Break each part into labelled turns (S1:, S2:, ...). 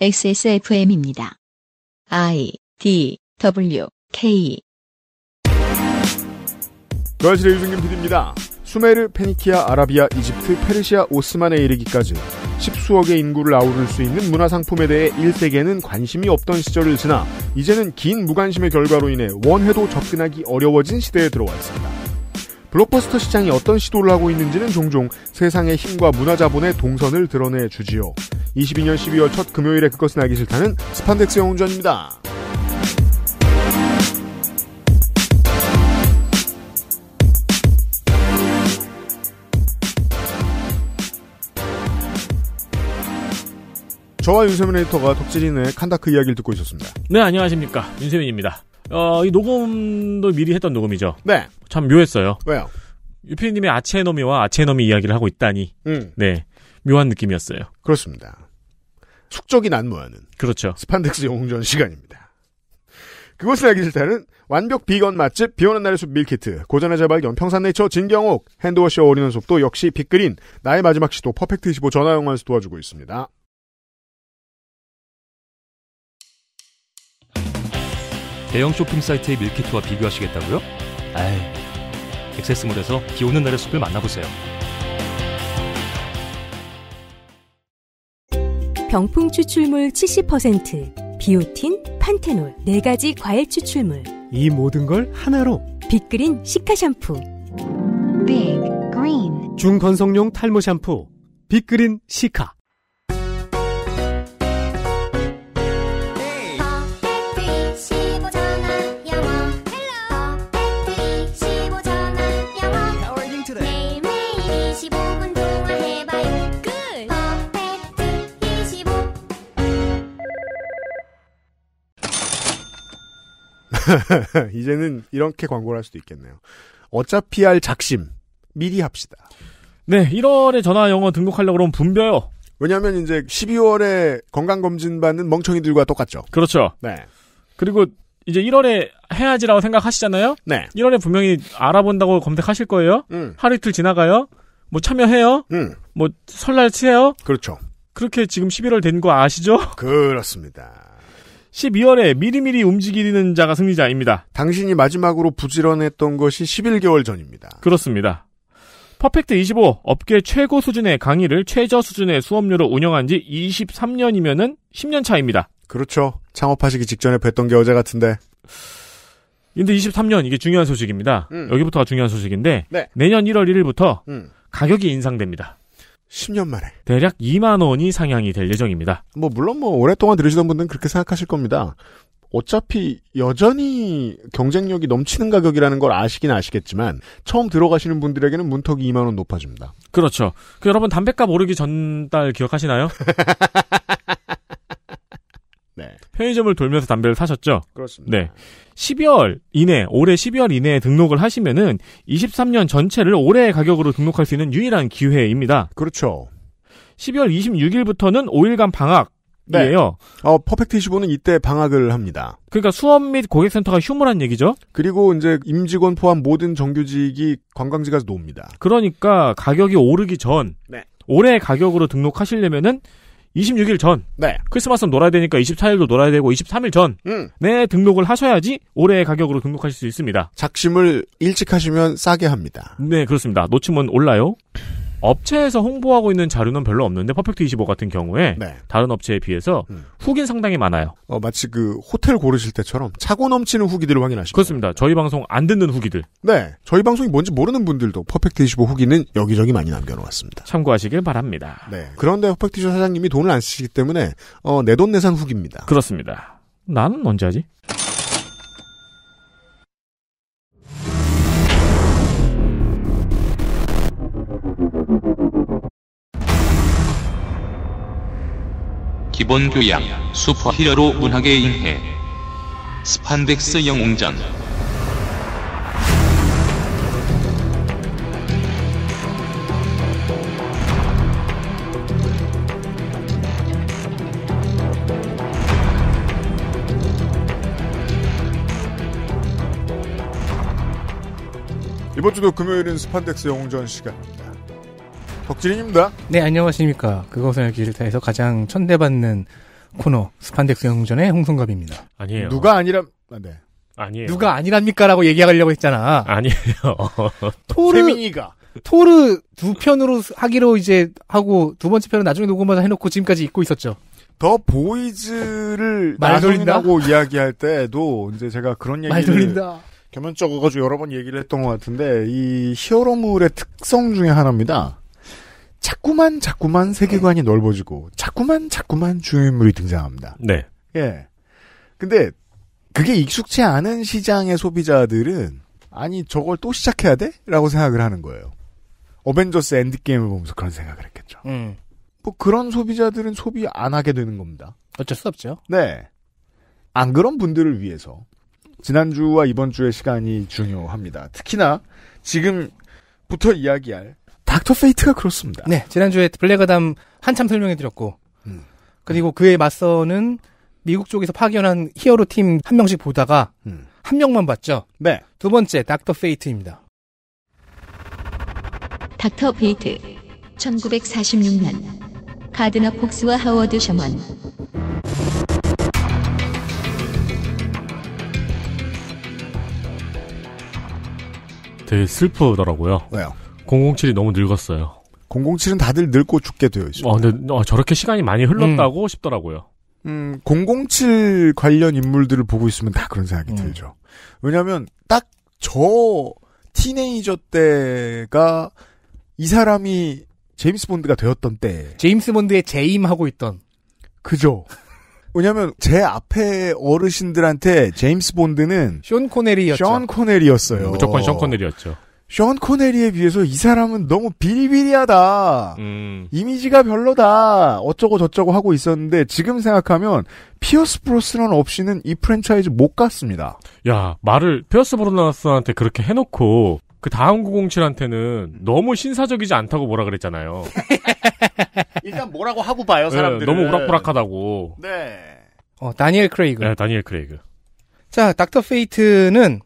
S1: XSFM입니다. I D W K 거실의 유승균 PD입니다. 수메르, 페니키아, 아라비아, 이집트, 페르시아, 오스만에 이르기까지 십수억의 인구를 아우를 수 있는 문화 상품에 대해 일세계는 관심이 없던 시절을 지나 이제는 긴 무관심의 결과로 인해 원회도 접근하기 어려워진 시대에 들어왔습니다. 블록버스터 시장이 어떤 시도를 하고 있는지는 종종 세상의 힘과 문화자본의 동선을 드러내 주지요. 22년 12월 첫 금요일에 그것은 알기 싫다는 스판덱스 영웅전입니다. 저와 윤세민 에디터가 덕질인의 칸다크 이야기를 듣고 있었습니다.
S2: 네, 안녕하십니까. 윤세민입니다. 어, 이 녹음도 미리 했던 녹음이죠. 네. 참 묘했어요. 왜요? 유피님의 아체노미와 아체노미 이야기를 하고 있다니. 음. 네. 묘한 느낌이었어요. 그렇습니다. 숙적이 난 모양은. 그렇죠. 스판덱스 영웅전 시간입니다.
S1: 그것을 알기 싫다는 완벽 비건 맛집 비오는 날의 숲 밀키트 고전의 재발견 평산네이처 진경옥 핸드워시와 올인원 속도 역시 빅그린 나의 마지막 시도 퍼펙트25 전화영화에서 도와주고 있습니다.
S2: 대형 쇼핑 사이트의 밀키트와 비교하시겠다고요? 에이, 액세스몰에서 비 오는 날의 숲을 만나보세요.
S1: 병풍 추출물 70%, 비오틴, 판테놀, 네 가지 과일 추출물. 이 모든 걸 하나로. 빅그린 시카 샴푸. 빅그린.
S3: 중건성용 탈모 샴푸. 빅그린 시카.
S1: 이제는 이렇게 광고를 할 수도 있겠네요. 어차피 할 작심 미리 합시다. 네, 1월에 전화 영어 등록하려고 그러면 분벼요. 왜냐하면 이제 12월에 건강 검진 받는 멍청이들과 똑같죠. 그렇죠. 네.
S2: 그리고 이제 1월에 해야지라고 생각하시잖아요. 네. 1월에 분명히 알아본다고 검색하실 거예요. 음. 하루 이틀 지나가요. 뭐 참여해요. 음. 뭐 설날 치세요. 그렇죠. 그렇게 지금 11월 된 거 아시죠? 그렇습니다. 12월에 미리미리 움직이는 자가 승리자입니다. 당신이 마지막으로 부지런했던 것이 11개월 전입니다. 그렇습니다. 퍼펙트 25 업계 최고 수준의 강의를 최저 수준의 수업료로 운영한 지 23년이면은 10년 차입니다. 그렇죠.
S1: 창업하시기 직전에 뵀던 게 어제
S2: 같은데. 근데 23년 이게 중요한 소식입니다. 음. 여기부터가 중요한 소식인데 네. 내년 1월 1일부터 음. 가격이 인상됩니다. 10년 만에 대략 2만 원이 상향이 될 예정입니다. 뭐 물론 뭐 오랫동안 들으시던
S1: 분들은 그렇게 생각하실 겁니다. 어차피 여전히 경쟁력이 넘치는 가격이라는 걸 아시긴 아시겠지만 처음 들어가시는 분들에게는 문턱이 2만 원 높아집니다.
S2: 그렇죠. 그 여러분 담배값 오르기 전달 기억하시나요? 네. 편의점을 돌면서 담배를 사셨죠? 그렇습니다. 네. 12월 이내, 올해 12월 이내에 등록을 하시면은 23년 전체를 올해의 가격으로 등록할 수 있는 유일한 기회입니다. 그렇죠. 12월 26일부터는 5일간 방학, 이에요. 어, 퍼펙트 25는 이때 방학을 합니다. 그러니까 수업 및 고객센터가 휴무란 얘기죠? 그리고 이제 임직원 포함 모든 정규직이 관광지 가서 놉니다. 그러니까 가격이 오르기 전 네. 올해 가격으로 등록하시려면은 26일 전. 네. 크리스마스는 놀아야 되니까 24일도 놀아야 되고 23일 전네 음. 네, 등록을 하셔야지 올해의 가격으로 등록하실 수 있습니다. 작심을 일찍 하시면 싸게 합니다. 네, 그렇습니다. 놓치면 올라요. 업체에서 홍보하고 있는 자료는 별로 없는데 퍼펙트 25 같은 경우에 네. 다른 업체에 비해서 음. 후기는 상당히 많아요. 어, 마치 그 호텔 고르실
S1: 때처럼 차고 넘치는 후기들을 확인하시고 그렇습니다. 저희 방송 안 듣는 후기들. 네. 저희 방송이 뭔지 모르는 분들도 퍼펙트 25 후기는 여기저기 많이 남겨 놓았습니다. 참고하시길 바랍니다. 네. 그런데 퍼펙트 25 사장님이 돈을 안 쓰시기 때문에 어, 내 돈내산 후기입니다. 그렇습니다. 나는 언제 하지?
S2: 기본 교양, 슈퍼히어로 문학의 인해 스판덱스 영웅전
S1: 이번 주도 금요일은 스판덱스 영웅전 시간
S3: 덕진입니다 네, 안녕하십니까. 그것을 알기 싫다에서 가장 천대받는 코너 스판덱스 영전의 홍성갑입니다. 아니에요. 누가 아니라 아, 네. 아니에요. 누가 아니랍니까라고 얘기하려고 했잖아. 아니에요. 토르 세민이가 토르 두 편으로 하기로 이제 하고 두 번째 편은 나중에 녹음마다 해놓고 지금까지 잊고 있었죠. 더 보이즈를 말 돌린다고
S1: 이야기할 때도 이제 제가 그런 얘기를 말 돌린다. 겸연쩍어가지고 여러 번 얘기를 했던 것 같은데 이 히어로물의 특성 중에 하나입니다. 자꾸만 자꾸만 세계관이 넓어지고 자꾸만 자꾸만 주요인물이 등장합니다. 네. 예. 근데 그게 익숙치 않은 시장의 소비자들은 아니 저걸 또 시작해야 돼? 라고 생각을 하는 거예요. 어벤져스 엔드게임을 보면서 그런 생각을 했겠죠. 음. 뭐 그런 소비자들은 소비 안 하게 되는 겁니다. 어쩔 수 없죠. 네. 안 그런 분들을 위해서 지난주와 이번 주의 시간이 중요합니다. 특히나 지금부터 이야기할 닥터 페이트가 그렇습니다. 네, 지난주에 블랙아담 한참 설명해드렸고,
S3: 음. 그리고 그에 맞서는 미국 쪽에서 파견한 히어로 팀 한 명씩 보다가, 음. 한 명만 봤죠? 네. 두 번째, 닥터 페이트입니다.
S1: 닥터 페이트, 1946년, 가드너 폭스와 하워드 셔먼.
S2: 되게 슬프더라고요. 왜요? 007이 너무 늙었어요. 007은 다들 늙고 죽게 되어 있어요. 어, 근데 어, 저렇게 시간이 많이 흘렀다고 음. 싶더라고요. 음,
S1: 007 관련 인물들을 보고 있으면 다 그런 생각이 음. 들죠.
S2: 왜냐하면 딱 저 티네이저
S1: 때가 이 사람이 제임스 본드가 되었던 때. 제임스 본드의 재임하고 있던. 그죠. 왜냐면 제 앞에 어르신들한테 제임스 본드는 션 코넬이었죠. 션 코넬이었어요. 음, 무조건 션 코넬이었죠. 션코넬리에 비해서 이 사람은 너무 비리비리하다. 음. 이미지가 별로다. 어쩌고 저쩌고 하고 있었는데 지금 생각하면 피어스 브로스런 없이는 이 프랜차이즈 못
S2: 갔습니다. 야 말을 피어스 브로스한테 런 그렇게 해놓고 그 다음 907한테는 너무 신사적이지 않다고 뭐라 그랬잖아요.
S3: 일단 뭐라고 하고
S2: 봐요 사람들. 네, 너무 오락부락하다고. 네. 어 다니엘 크레이그. 네 다니엘 크레이그.
S3: 자 닥터 페이트는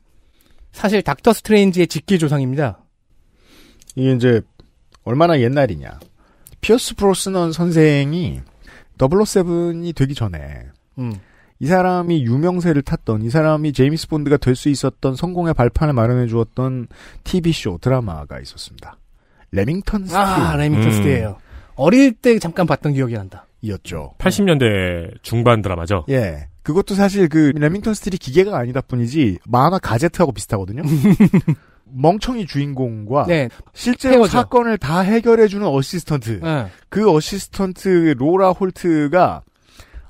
S3: 사실 닥터 스트레인지의 직계 조상입니다.
S1: 이게 이제 얼마나 옛날이냐. 피어스 브로스넌 선생이 007이 되기 전에 음. 이 사람이 유명세를 탔던 이 사람이 제임스 본드가 될 수 있었던 성공의 발판을 마련해 주었던 TV쇼 드라마가
S2: 있었습니다. 레밍턴 스티. 아, 레밍턴 음. 스티예요.
S1: 어릴 때 잠깐 봤던 기억이 난다.
S2: 이었죠. 80년대 중반 드라마죠. 예.
S1: 그것도 사실 그 레밍턴 스틸이 기계가 아니다 뿐이지 만화 가제트하고 비슷하거든요. 멍청이 주인공과 네, 실제로 사건을 다 해결해주는 어시스턴트. 네. 그 어시스턴트 로라 홀트가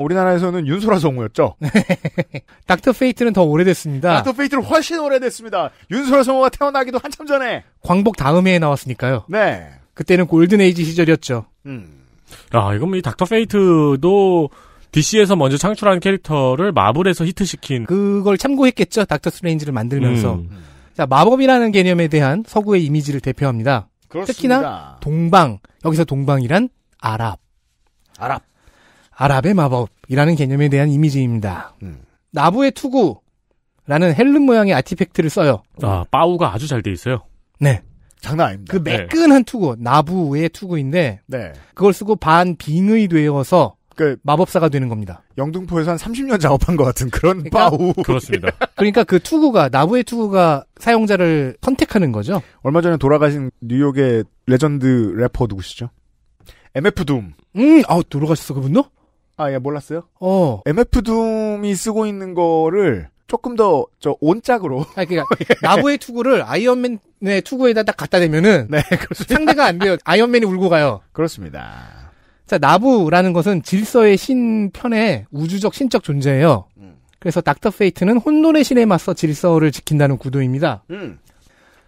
S1: 우리나라에서는 윤소라 성우였죠. 닥터 페이트는
S3: 더 오래됐습니다. 닥터
S1: 페이트는 훨씬 오래됐습니다. 윤소라 성우가 태어나기도 한참 전에.
S3: 광복 다음 해에 나왔으니까요. 네. 그때는 골든 에이지 시절이었죠.
S1: 음.
S2: 아, 이건 이 닥터 페이트도 DC에서 먼저 창출한 캐릭터를 마블에서 히트시킨 그걸 참고했겠죠. 닥터 스레인지를 트 만들면서. 음. 자, 마법이라는 개념에 대한 서구의 이미지를
S3: 대표합니다. 그렇습니다. 특히나 동방. 여기서 동방이란 아랍. 아랍. 아랍의 마법이라는 개념에 대한 이미지입니다. 음. 나부의 투구라는 헬름 모양의 아티팩트를 써요.
S2: 아, 바우가 아주 잘 돼 있어요.
S3: 네. 장난 아닙니다. 그 네. 매끈한 투구, 나부의 투구인데 네. 그걸 쓰고 반 빙의 되어서 그 마법사가 되는 겁니다. 영등포에서 한 30년 작업한 것 같은 그런 그러니까, 바우.
S2: 그렇습니다.
S1: 그러니까 그 투구가 나부의 투구가 사용자를 선택하는 거죠. 얼마 전에 돌아가신 뉴욕의 레전드 래퍼 누구시죠? MF 둠. 음, 아우 돌아가셨어 그분도? 아, 예, 몰랐어요? 어. MF 둠이 쓰고 있는 거를 조금 더 저 온짝으로. 아 그러니까 나부의 투구를 아이언맨의 투구에다 딱 갖다
S3: 대면은 네, 상대가 안 돼요. 아이언맨이 울고 가요. 그렇습니다. 자 나부라는 것은 질서의 신 편의 우주적 신적 존재예요. 음. 그래서 닥터 페이트는 혼돈의 신에 맞서 질서를 지킨다는 구도입니다. 음.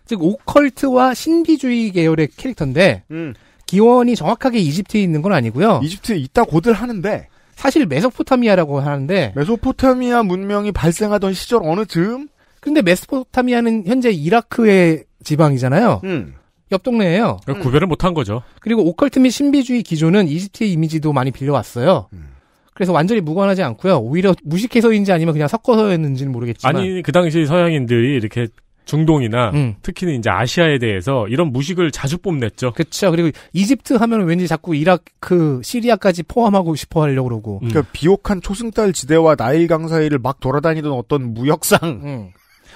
S3: 즉 오컬트와 신비주의 계열의 캐릭터인데 음. 기원이 정확하게 이집트에 있는 건 아니고요. 이집트에 있다고들 하는데 사실 메소포타미아라고 하는데 메소포타미아 문명이 발생하던 시절 어느 즈음? 근데 메소포타미아는 현재 이라크의 지방이잖아요. 음. 옆 동네예요.
S2: 음. 구별을 못한 거죠.
S3: 그리고 오컬트 및 신비주의 기조는 이집트의 이미지도 많이 빌려왔어요. 음. 그래서 완전히 무관하지 않고요. 오히려 무식해서인지 아니면 그냥 섞어서였는지는
S2: 모르겠지만 아니 그 당시 서양인들이 이렇게 중동이나 음. 특히는 이제 아시아에 대해서 이런 무식을 자주 뽐냈죠. 그렇죠. 그리고 이집트 하면 왠지 자꾸 이라크, 그 시리아까지
S1: 포함하고 싶어 하려고 그러고. 음. 그러니까 비옥한 초승달 지대와 나일강 사이를 막 돌아다니던 어떤 무역상 음.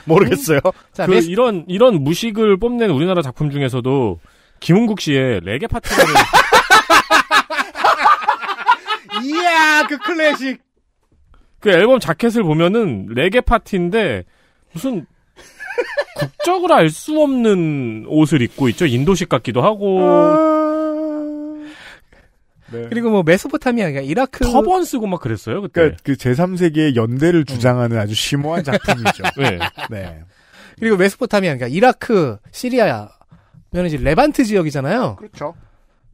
S2: 모르겠어요. 음. 자, 그 메스... 이런 이런 무식을 뽐낸 우리나라 작품 중에서도 김은국 씨의 레게 파티라는
S3: 이야 그 클래식.
S2: 그 앨범 자켓을 보면은 레게 파티인데 무슨 국적을 알 수 없는 옷을 입고 있죠. 인도식 같기도 하고.
S3: 아. 네. 그리고 뭐 메소포타미아가 그러니까 이라크 터번
S1: 쓰고 막 그랬어요 그때. 그러니까 그제3세계의 연대를 음. 주장하는 음. 아주 심오한 작품이죠. 네. 네.
S3: 그리고 메소포타미아 그러니까 이라크, 시리아 면은 이제 레반트 지역이잖아요. 그렇죠.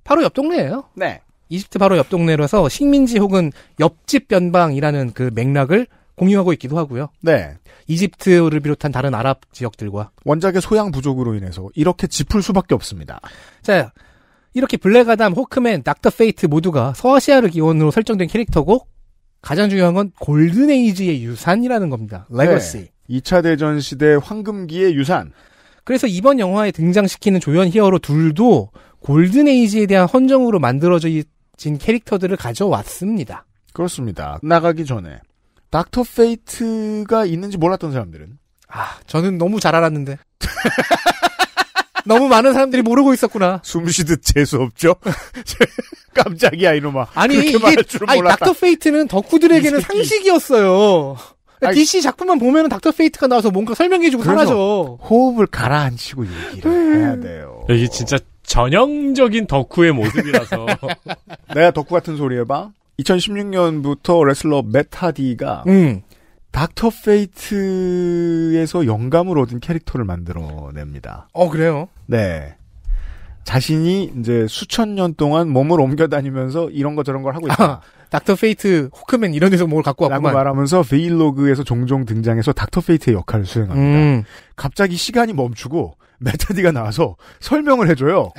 S3: 바로 옆 동네예요. 네. 이집트 바로 옆 동네라서 식민지 혹은 옆집 변방이라는 그 맥락을 공유하고 있기도 하고요. 네. 이집트를 비롯한 다른 아랍 지역들과 원작의 소양 부족으로 인해서 이렇게 짚을 수밖에 없습니다. 자, 이렇게 블랙아담, 호크맨, 닥터 페이트 모두가 서아시아를 기원으로 설정된 캐릭터고 가장 중요한 건 골든에이지의 유산이라는 겁니다. 레거시. 네. 2차 대전 시대 황금기의 유산. 그래서 이번 영화에 등장시키는 조연 히어로 둘도 골든에이지에 대한 헌정으로 만들어진 캐릭터들을
S1: 가져왔습니다. 그렇습니다. 나가기 전에 닥터 페이트가 있는지 몰랐던 사람들은 아 저는 너무 잘 알았는데 너무 많은 사람들이 모르고 있었구나. 숨 쉬듯 재수 없죠. 깜짝이야 이놈아. 아니 이게 아니, 닥터
S3: 페이트는 덕후들에게는 상식이었어요. DC 작품만 보면 닥터 페이트가 나와서 뭔가 설명해주고 사라져.
S2: 호흡을 가라앉히고 얘기를 네. 해야 돼요. 이게 진짜 전형적인 덕후의 모습이라서. 내가 덕후 같은 소리
S1: 해봐. 2016년부터 레슬러 메타디가 음. 닥터 페이트에서 영감을 얻은 캐릭터를 만들어냅니다. 어 그래요? 네. 자신이 이제 수천 년 동안 몸을 옮겨 다니면서 이런 거 저런 걸 하고 있다. 아, 닥터 페이트, 호크맨 이런 데서 뭘 갖고 왔구만. 라고 말하면서 베일로그에서 종종 등장해서 닥터 페이트의 역할을 수행합니다. 음. 갑자기 시간이 멈추고 메타디가 나와서 설명을 해줘요.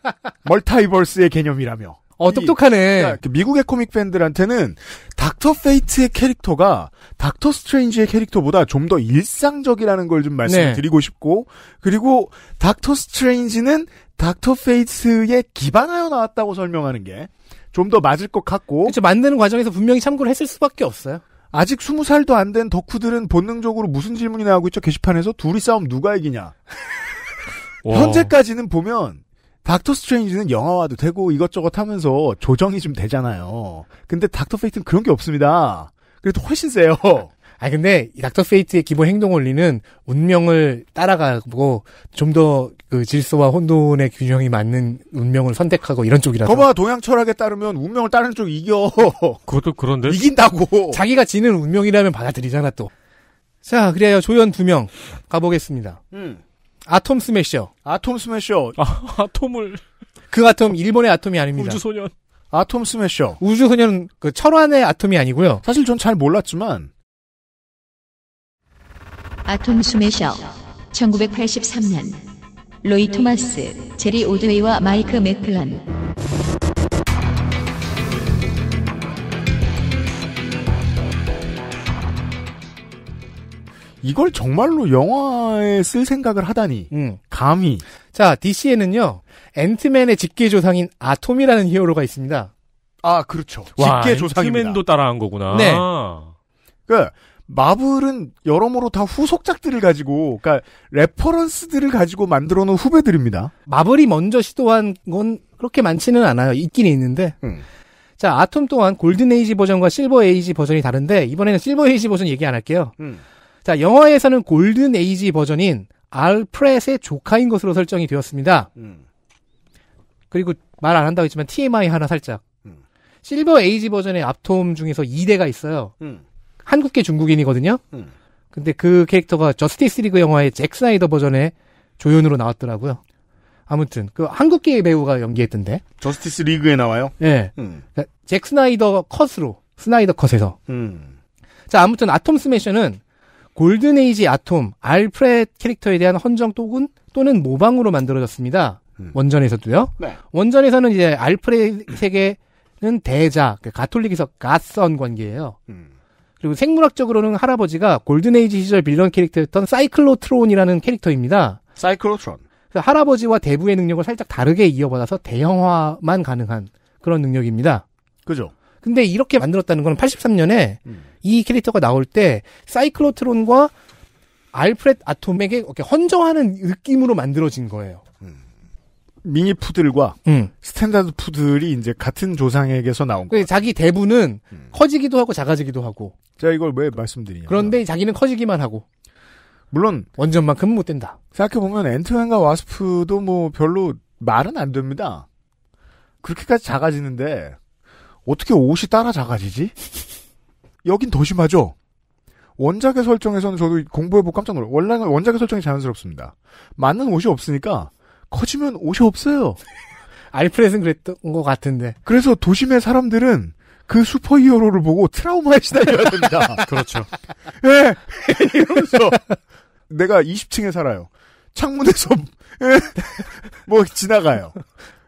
S1: 멀타이버스의 개념이라며. 어, 똑똑하네. 그러니까 그 미국의 코믹 팬들한테는 닥터 페이트의 캐릭터가 닥터 스트레인지의 캐릭터보다 좀 더 일상적이라는 걸 좀 말씀드리고 네. 싶고, 그리고 닥터 스트레인지는 닥터 페이트에 기반하여 나왔다고 설명하는 게 좀 더 맞을 것 같고. 그렇죠. 만드는 과정에서 분명히 참고를 했을 수밖에 없어요. 아직 스무 살도 안 된 덕후들은 본능적으로 무슨 질문이 나오고 있죠? 게시판에서 둘이 싸움 누가 이기냐.
S2: 현재까지는
S1: 보면 닥터 스트레인지는 영화화도 되고 이것저것 하면서 조정이 좀 되잖아요. 근데 닥터 페이트는 그런 게 없습니다. 그래도 훨씬 세요. 아 근데
S3: 닥터 페이트의 기본 행동 원리는 운명을 따라가고 좀 더 그 질서와 혼돈의 균형이 맞는 운명을 선택하고 이런 쪽이라서.
S1: 거봐 동양 철학에 따르면 운명을 따르는 쪽 이겨.
S3: 그것도 그런데 이긴다고. 자기가 지는 운명이라면
S1: 받아들이잖아 또.
S3: 자 그래요 조연 두 명 가보겠습니다. 음. 아톰 스매셔. 아톰
S2: 스매셔. 아, 아톰을.
S3: 그 아톰 일본의 아톰이 아닙니다. 우주소년. 아톰 스매셔. 우주소년은 그 철환의 아톰이 아니고요. 사실 전 잘 몰랐지만
S2: 아톰 스매셔. 1983년 로이
S1: 토마스, 제리 오드웨이와 마이크 맥클란. 이걸 정말로 영화에 쓸 생각을 하다니. 음. 감히.
S3: 자, DC에는요. 앤트맨의 직계 조상인 아톰이라는 히어로가 있습니다. 아,
S1: 그렇죠. 와, 직계 조상입니다.
S2: 앤트맨도 따라한 거구나. 네.
S1: 그 마블은 여러모로 다 후속작들을 가지고, 그러니까 레퍼런스들을 가지고 만들어놓은 후배들입니다.
S3: 마블이 먼저 시도한 건 그렇게 많지는 않아요. 있긴 있는데. 음. 자, 아톰 또한 골든 에이지 버전과 실버 에이지 버전이 다른데 이번에는 실버 에이지 버전 얘기 안 할게요. 음. 자, 영화에서는 골든 에이지 버전인 알프렛의 조카인 것으로 설정이 되었습니다. 음. 그리고 말 안 한다고 했지만 TMI 하나 살짝. 음. 실버 에이지 버전의 압톰 중에서 2대가 있어요. 음. 한국계 중국인이거든요. 음. 근데 그 캐릭터가 저스티스 리그 영화의 잭 스나이더 버전의 조연으로 나왔더라고요. 아무튼 그 한국계 배우가 연기했던데.
S1: 저스티스 리그에 나와요?
S3: 네. 잭 스나이더 컷으로 스나이더 컷에서. 음. 자 아무튼 아톰 스매셔는 골든에이지 아톰, 알프렛 캐릭터에 대한 헌정 또는, 또는 모방으로 만들어졌습니다. 음. 원전에서도요. 네. 원전에서는 이제 알프렛에게는 대자, 그 가톨릭에서 가선 관계예요. 음. 그리고 생물학적으로는 할아버지가 골든에이지 시절 빌런 캐릭터였던 사이클로트론이라는 캐릭터입니다. 사이클로트론. 할아버지와 대부의 능력을 살짝 다르게 이어받아서 대형화만 가능한 그런 능력입니다. 그죠. 근데 이렇게 만들었다는 건 83년에 음. 이 캐릭터가 나올 때 사이클로트론과 알프레드 아톰에게 이렇게 헌정하는 느낌으로 만들어진 거예요. 음. 미니 푸들과 음. 스탠다드 푸들이 이제 같은 조상에게서 나온 거예요. 자기 대부는 음. 커지기도 하고 작아지기도 하고. 제가 이걸 왜 말씀드리냐. 그런데 자기는
S1: 커지기만 하고. 물론 원전만큼 은못 된다. 생각해 보면 엔트맨과 와스프도 뭐 별로 말은 안 됩니다. 그렇게까지 작아지는데 어떻게 옷이 따라 작아지지? 여긴 더 심하죠? 원작의 설정에서는 저도 공부해보고 깜짝 놀라요. 원래 원작의 설정이 자연스럽습니다. 맞는 옷이 없으니까 커지면 옷이 없어요. 알프레스는 그랬던 것 같은데. 그래서 도심의 사람들은 그 슈퍼히어로를 보고 트라우마에 시달려야
S2: 된다. 그렇죠.
S1: 예. 이러면서 내가 20층에 살아요. 창문에서 예. 뭐 지나가요.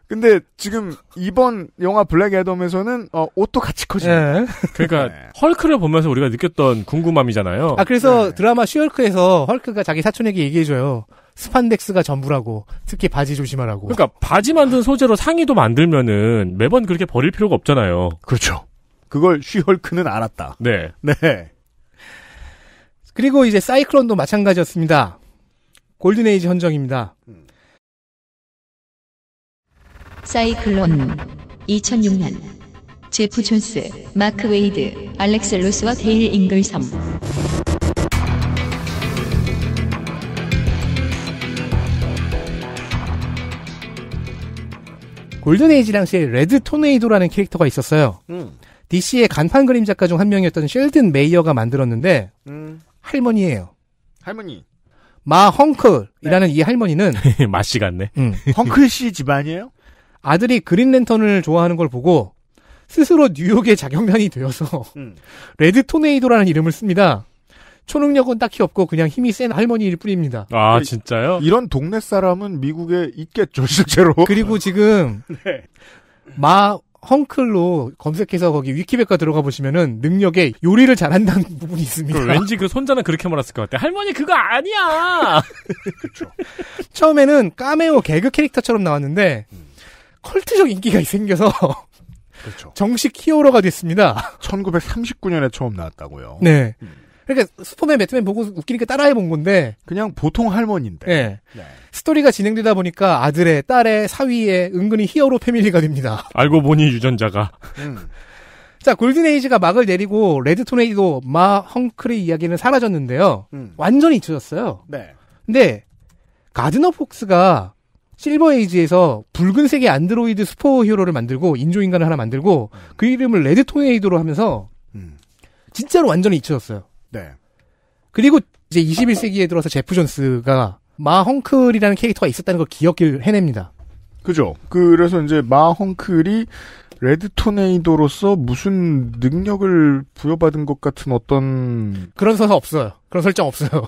S1: 근데 지금 이번 영화 블랙 애덤에서는 어, 옷도 같이 커지네.
S2: 네. 그러니까 네. 헐크를 보면서 우리가 느꼈던 궁금함이잖아요. 아 그래서
S3: 네. 드라마 슈얼크에서 헐크가 자기 사촌에게 얘기해줘요. 스판덱스가 전부라고 특히
S1: 바지 조심하라고.
S2: 그러니까 바지 만든 소재로 상의도 만들면은 매번 그렇게 버릴 필요가 없잖아요. 그렇죠.
S1: 그걸 슈헐크는 알았다. 네. 네.
S3: 그리고 이제 사이클론도 마찬가지였습니다. 골든에이지 헌정입니다. 음.
S2: 사이클론
S1: 2006년 제프 존스, 마크 웨이드, 알렉스 루스와 데일 잉글섬
S3: 골든에이지 당시에 레드 토네이도라는 캐릭터가 있었어요. 음. DC의 간판 그림 작가 중 한 명이었던 셸든 메이어가 만들었는데 음. 할머니예요. 할머니. 마 헝클이라는 네. 이 할머니는 마씨 같네. 음. 헝클 씨 집안이에요? 아들이 그린랜턴을 좋아하는 걸 보고 스스로 뉴욕의 자격단이 되어서 음. 레드 토네이도라는 이름을 씁니다. 초능력은 딱히 없고 그냥 힘이 센 할머니일 뿐입니다.
S2: 아 그 진짜요? 이런
S1: 동네
S3: 사람은 미국에 있겠죠 실제로. 그리고 지금 네. 마 헝클로 검색해서 거기 위키백과 들어가 보시면은 능력에 요리를 잘한다는
S2: 부분이 있습니다. 왠지 그 손자는 그렇게 말했을 것 같아. 할머니 그거 아니야. 그렇죠.
S3: 처음에는 까메오 개그 캐릭터처럼 나왔는데 음. 컬트적 인기가 생겨서 그렇죠. 정식 히어로가 됐습니다. 1939년에 처음 나왔다고요. 네. 음. 그러니까 슈퍼맨 매트맨 보고 웃기니까 따라해 본 건데 그냥 보통 할머니인데 네. 네. 스토리가 진행되다 보니까 아들의 딸의 사위의 은근히 히어로 패밀리가 됩니다.
S2: 알고 보니 유전자가 음.
S3: 자 골든에이지가 막을 내리고 레드 토네이도 마 헝클의 이야기는 사라졌는데요. 음. 완전히 잊혀졌어요. 네. 근데 가드너 폭스가 실버 에이지에서 붉은색의 안드로이드 슈퍼 히어로를 만들고 인조인간을 하나 만들고 그 이름을 레드 토네이도로 하면서 음. 진짜로 완전히 잊혀졌어요. 네. 그리고 이제 21세기에 들어서 제프 존스가 마 헝클이라는 캐릭터가 있었다는 걸 기억을
S1: 해냅니다. 그죠. 그래서 이제 마 헝클이 레드 토네이도로서 무슨 능력을 부여받은 것 같은 어떤
S3: 그런 서사 없어요. 그런
S2: 설정 없어요.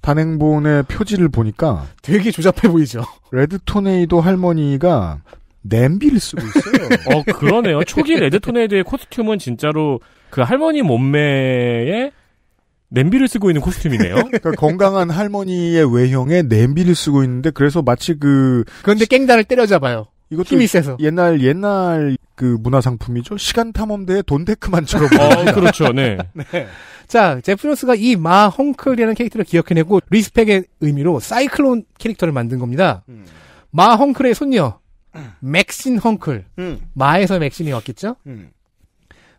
S1: 단행본의 표지를 보니까 되게 조잡해 보이죠. 레드 토네이도 할머니가 냄비를 쓰고 있어요.
S2: 어 그러네요. 초기 레드 토네이도의 코스튬은 진짜로 그 할머니 몸매에 냄비를 쓰고 있는 코스튬이네요. 그러니까
S1: 건강한 할머니의 외형에 냄비를 쓰고 있는데 그래서 마치 그 그런데 깽단을 때려잡아요. 이것도 힘이 세서. 옛날 옛날 그 문화 상품이죠. 시간 탐험대의 돈데크만처럼.
S2: 어, 그렇죠. 네. 네.
S3: 자, 제프로스가 이 마 헝클이라는 캐릭터를 기억해내고 리스펙의 의미로 사이클론 캐릭터를 만든 겁니다. 음. 마 헝클의 손녀 음. 맥신 헝클. 음. 마에서 맥신이 왔겠죠? 음.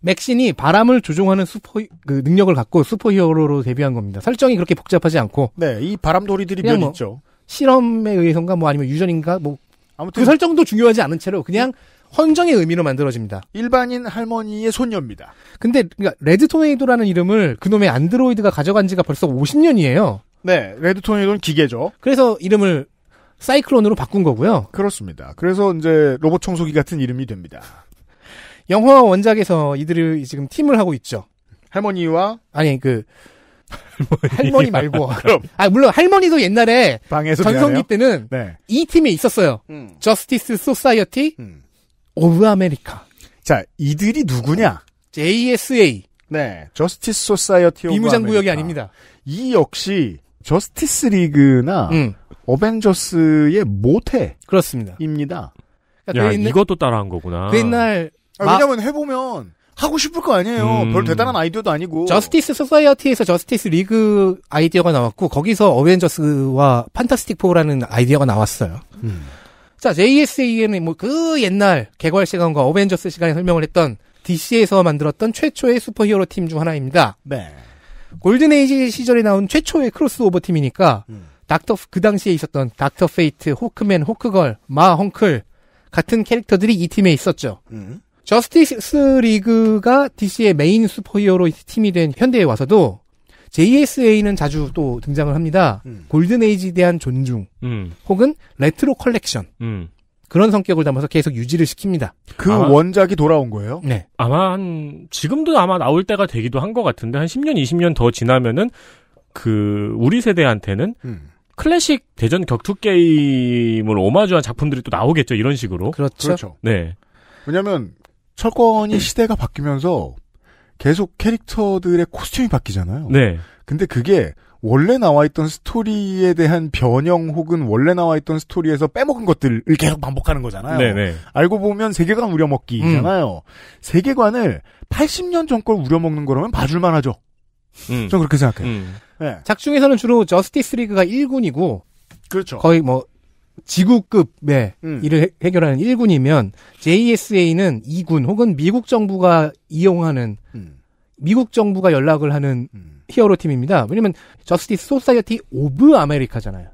S3: 맥신이 바람을 조종하는 슈퍼 그 능력을 갖고 슈퍼히어로로 데뷔한 겁니다. 설정이 그렇게 복잡하지 않고. 네, 이 바람돌이들이 면뭐 있죠. 실험에 의해서인가 뭐 아니면 유전인가 뭐 아무튼 그 설정도 중요하지 않은 채로 그냥 헌정의 의미로 만들어집니다.
S1: 일반인 할머니의 손녀입니다.
S3: 근데 그러니까 레드 토네이도라는 이름을 그놈의 안드로이드가 가져간 지가
S1: 벌써 50년이에요. 네, 레드 토네이도는 기계죠. 그래서 이름을 사이클론으로 바꾼 거고요. 그렇습니다. 그래서 이제 로봇 청소기 같은 이름이 됩니다. 영화
S3: 원작에서 이들이 지금 팀을 하고 있죠. 할머니와 아니 그 할머니,
S1: 할머니 말고.
S3: 그럼. 아, 물론 할머니도 옛날에 방에서 전성기 미안해요? 때는 네. 이 팀에 있었어요. 저스티스 소사이어티 오브 아메리카. 자, 이들이
S1: 누구냐? JSA. 네. 저스티스 소사이어티 오브 비무장 구역이 아닙니다. 이 역시 저스티스 리그나 음. 어벤져스의 모태. 그렇습니다. 입니다.
S3: 그러니까
S2: 야, 있는, 이것도 따라한 거구나. 그
S3: 옛날 아, 마... 왜냐면
S1: 해보면 하고 싶을 거 아니에요. 음. 별 대단한 아이디어도 아니고.
S3: 저스티스 소사이어티에서 저스티스 리그 아이디어가 나왔고 거기서 어벤져스와 판타스틱 포라는 아이디어가 나왔어요. 음. 자, JSA는 뭐 그 옛날 개괄 시간과 어벤져스 시간에 설명을 했던 DC에서 만들었던 최초의 슈퍼히어로 팀 중 하나입니다. 네. 골든에이지 시절에 나온 최초의 크로스오버 팀이니까 음. 닥터 그 당시에 있었던 닥터 페이트, 호크맨, 호크걸, 마 헝클 같은 캐릭터들이 이 팀에 있었죠. 음. 저스티스 리그가 DC의 메인 슈퍼히어로 팀이 된 현대에 와서도 JSA는 자주 또 등장을 합니다. 음. 골든 에이지에 대한 존중, 음. 혹은 레트로
S2: 컬렉션. 음. 그런 성격을 담아서 계속 유지를 시킵니다. 그 아마,
S1: 원작이 돌아온 거예요? 네.
S2: 아마 한 지금도 아마 나올 때가 되기도 한 것 같은데 한 10년, 20년 더 지나면은 그 우리 세대한테는 음. 클래식 대전 격투 게임을 오마주한 작품들이 또 나오겠죠. 이런 식으로. 그렇죠. 그렇죠. 네.
S1: 왜냐면 철권이 네. 시대가 바뀌면서 계속 캐릭터들의 코스튬이 바뀌잖아요. 네. 근데 그게 원래 나와 있던 스토리에 대한 변형 혹은 원래 나와 있던 스토리에서 빼먹은 것들을 계속 반복하는 거잖아요. 네네. 네. 알고 보면 세계관 우려먹기잖아요. 음. 세계관을 80년 전 걸 우려먹는 거라면 봐줄만 하죠. 음. 전 그렇게 생각해요. 음.
S3: 네. 작중에서는 주로 저스티스 리그가 1군이고 그렇죠. 거의 뭐 지구급의 음. 일을 해, 결하는 1군이면 JSA는 2군 혹은 미국 정부가 이용하는 음. 미국 정부가 연락을 하는 음. 히어로 팀입니다. 왜냐면
S1: 저스티스 소사이어티 오브 아메리카잖아요.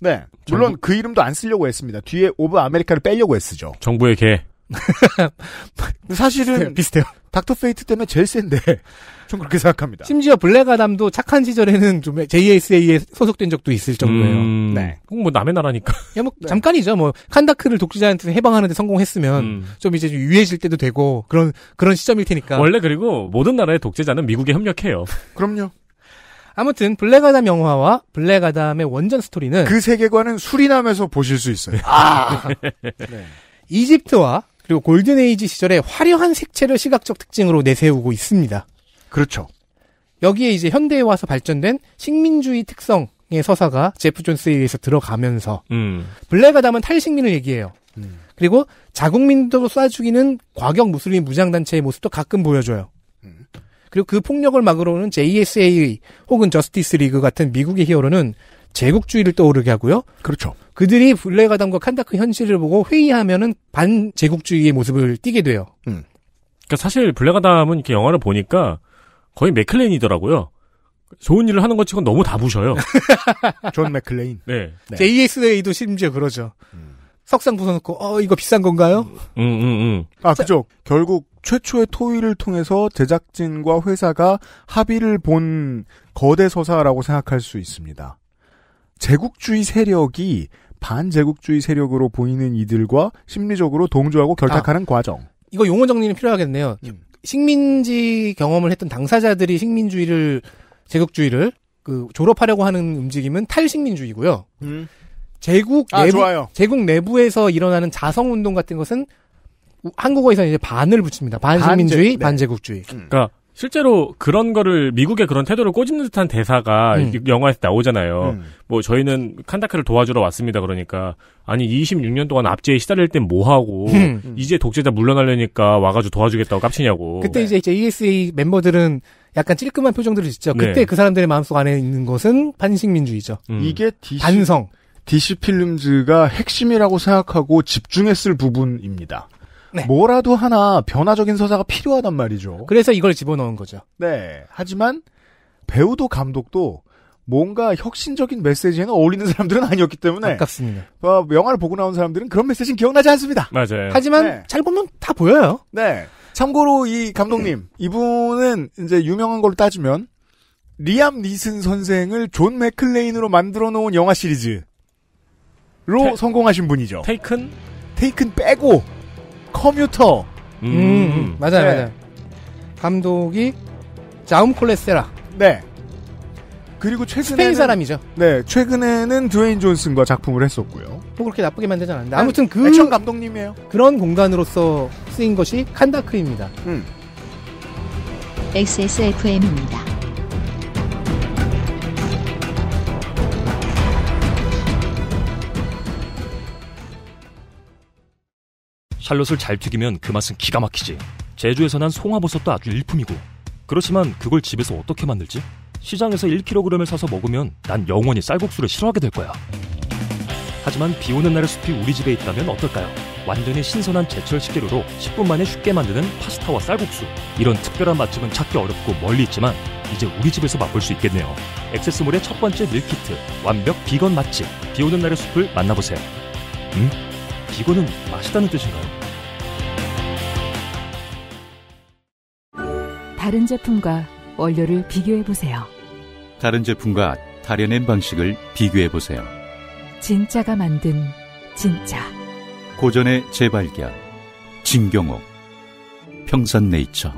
S1: 네. 물론 그 이름도 안 쓰려고 했습니다. 뒤에 오브 아메리카를 빼려고 했쓰죠
S2: 정부의 개.
S1: 사실은
S3: 비슷해요. 닥터 페이트 때문에 제일 센데 좀 그렇게 생각합니다. 심지어 블랙아담도 착한 시절에는 좀 JSA에 소속된 적도 있을 정도예요. 음... 네. 뭐 남의 나라니까. 야, 뭐 네. 잠깐이죠. 뭐 칸다크를 독재자한테 해방하는데 성공했으면 음... 좀 이제 좀 유해질 때도 되고 그런
S2: 그런 시점일 테니까. 원래 그리고 모든 나라의 독재자는 미국에 협력해요.
S3: 그럼요. 아무튼 블랙아담 영화와 블랙아담의 원전 스토리는 그 세계관은 수리남에서
S2: 보실 수 있어요. 아! 네.
S3: 이집트와 그리고 골든에이지 시절에 화려한 색채를 시각적 특징으로 내세우고 있습니다. 그렇죠. 여기에 이제 현대에 와서 발전된 식민주의 특성의 서사가 제프 존스에 의해서 들어가면서 음. 블랙아담은 탈식민을 얘기해요. 음. 그리고 자국민로쏴 죽이는 과격 무슬림 무장단체의 모습도 가끔 보여줘요. 음. 그리고 그 폭력을 막으러는 오 JSA 혹은 저스티스 리그 같은 미국의 히어로는 제국주의를 떠오르게 하고요. 그렇죠. 그들이 블레가담과 칸다크 현실을 보고 회의하면은
S2: 반제국주의의 모습을 띠게 돼요. 음. 그러니까 사실 블레가담은 이렇게 영화를 보니까 거의 맥클레인이더라고요. 좋은 일을 하는 것 치곤 너무 다 부셔요.
S3: 존
S2: 맥클레인. 네.
S3: 네. JSA도 e 심지어 그러죠.
S1: 음. 석상 부숴놓고 어 이거 비싼 건가요?
S2: 음, 음, 음.
S1: 아 그죠. 결국 최초의 토의를 통해서 제작진과 회사가 합의를 본 거대 서사라고 생각할 수 있습니다. 제국주의 세력이 반제국주의 세력으로 보이는 이들과 심리적으로 동조하고 결탁하는 아, 과정.
S3: 이거 용어 정리는 필요하겠네요. 음. 식민지 경험을 했던 당사자들이 식민주의를 제국주의를 그 졸업하려고 하는 움직임은 탈식민주의고요. 음. 제국 아, 내부 아 제국 내부에서 일어나는 자성 운동 같은 것은 한국어에서는 이제 반을 붙입니다. 반식민주의, 반제, 네. 반제국주의.
S2: 네. 그러니까 실제로 그런 거를 미국의 그런 태도를 꼬집는 듯한 대사가 음. 영화에서 나오잖아요. 음. 뭐 저희는 칸다크를 도와주러 왔습니다. 그러니까 아니 26년 동안 압제에 시달릴 땐뭐 하고 음. 음. 이제 독재자 물러나려니까 와가지고 도와주겠다고 깝치냐고. 그때 이제
S3: e s a 멤버들은 약간 찔끔한 표정들을 짓죠. 네. 그때 네. 그 사람들의 마음속 안에
S1: 있는 것은 반식민주의죠. 음. 이게 DC, 반성. DC 필름즈가 핵심이라고 생각하고 집중했을 부분입니다. 네. 뭐라도 하나 변화적인 서사가 필요하단 말이죠. 그래서 이걸 집어넣은 거죠. 네. 하지만 배우도 감독도 뭔가 혁신적인 메시지에는 어울리는 사람들은 아니었기 때문에 아깝습니다. 어, 영화를 보고 나온 사람들은 그런 메시지는 기억나지 않습니다.
S2: 맞아요. 하지만 네.
S1: 잘 보면 다 보여요. 네. 참고로 이 감독님 음. 이분은 이제 유명한 걸로 따지면 리암 니슨 선생을 존 맥클레인으로 만들어 놓은 영화 시리즈로 테... 성공하신 분이죠. 테이큰? 테이큰 빼고 커뮤터. 음. 음, 음. 맞아요, 네.
S3: 맞아요. 감독이 자움 콜레세라. 네. 그리고 최근에 스페인 사람이죠.
S1: 네, 최근에는 드웨인 존슨과 작품을 했었고요.
S3: 뭐 그렇게 나쁘게 만들지 않았는데 아, 아무튼 그 액션
S1: 감독님이에요.
S3: 그런 공간으로서 쓰인
S1: 것이 칸다크입니다. 음. XSFM입니다.
S2: 샬롯을 잘 튀기면 그 맛은 기가 막히지. 제주에서 난 송화버섯도 아주 일품이고. 그렇지만 그걸 집에서 어떻게 만들지? 시장에서 1kg을 사서 먹으면 난 영원히 쌀국수를 싫어하게 될 거야. 하지만 비 오는 날의 숲이 우리 집에 있다면 어떨까요? 완전히 신선한 제철 식재료로 10분 만에 쉽게 만드는 파스타와 쌀국수. 이런 특별한 맛집은 찾기 어렵고 멀리 있지만 이제 우리 집에서 맛볼 수 있겠네요. 액세스몰의 첫 번째 밀키트, 완벽 비건 맛집. 비 오는 날의 숲을 만나보세요. 음? 비건은 맛있다는 뜻인가요?
S1: 다른 제품과 원료를 비교해 보세요.
S2: 다른 제품과 다려낸 방식을 비교해 보세요. 진짜가 만든 진짜. 고전의 재발견. 진경옥. 평산네이처.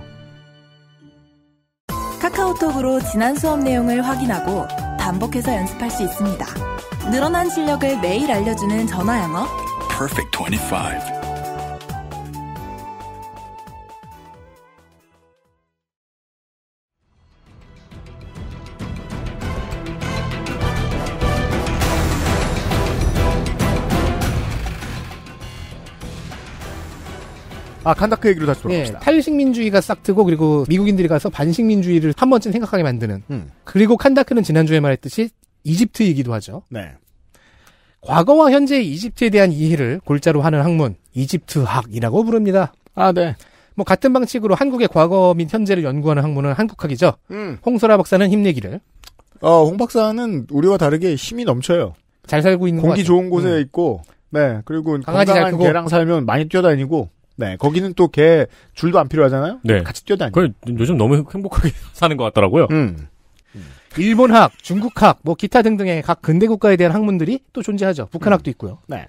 S3: 카카오톡으로 지난 수업 내용을 확인하고 반복해서 연습할 수 있습니다. 늘어난 실력을 매일 알려주는 전화 영어.
S1: Perfect 25. 아 칸다크 얘기로 다시 돌아갑시다.
S3: 예, 탈식민주의가 싹트고 그리고 미국인들이 가서 반식민주의를 한 번쯤 생각하게 만드는. 음. 그리고 칸다크는 지난주에 말했듯이 이집트이기도 하죠. 네. 과거와 현재의 이집트에 대한 이해를 골자로 하는 학문 이집트학이라고 부릅니다. 아 네. 뭐 같은 방식으로 한국의 과거 및 현재를 연구하는 학문은 한국학이죠. 음. 홍소라 박사는 힘내기를. 어,
S1: 홍 박사는 우리와 다르게 힘이 넘쳐요. 잘 살고 있는 공기 좋은 곳에 음. 있고, 네 그리고 강아지 건강한 개랑 살면 많이 뛰어다니고. 네, 거기는 또 개 줄도 안 필요하잖아요.
S2: 네, 같이 뛰어다니. 그 요즘 너무 행복하게 사는 것 같더라고요. 음. 음. 일본학,
S3: 중국학, 뭐 기타 등등의 각 근대 국가에 대한 학문들이 또 존재하죠. 북한학도 음. 있고요. 네.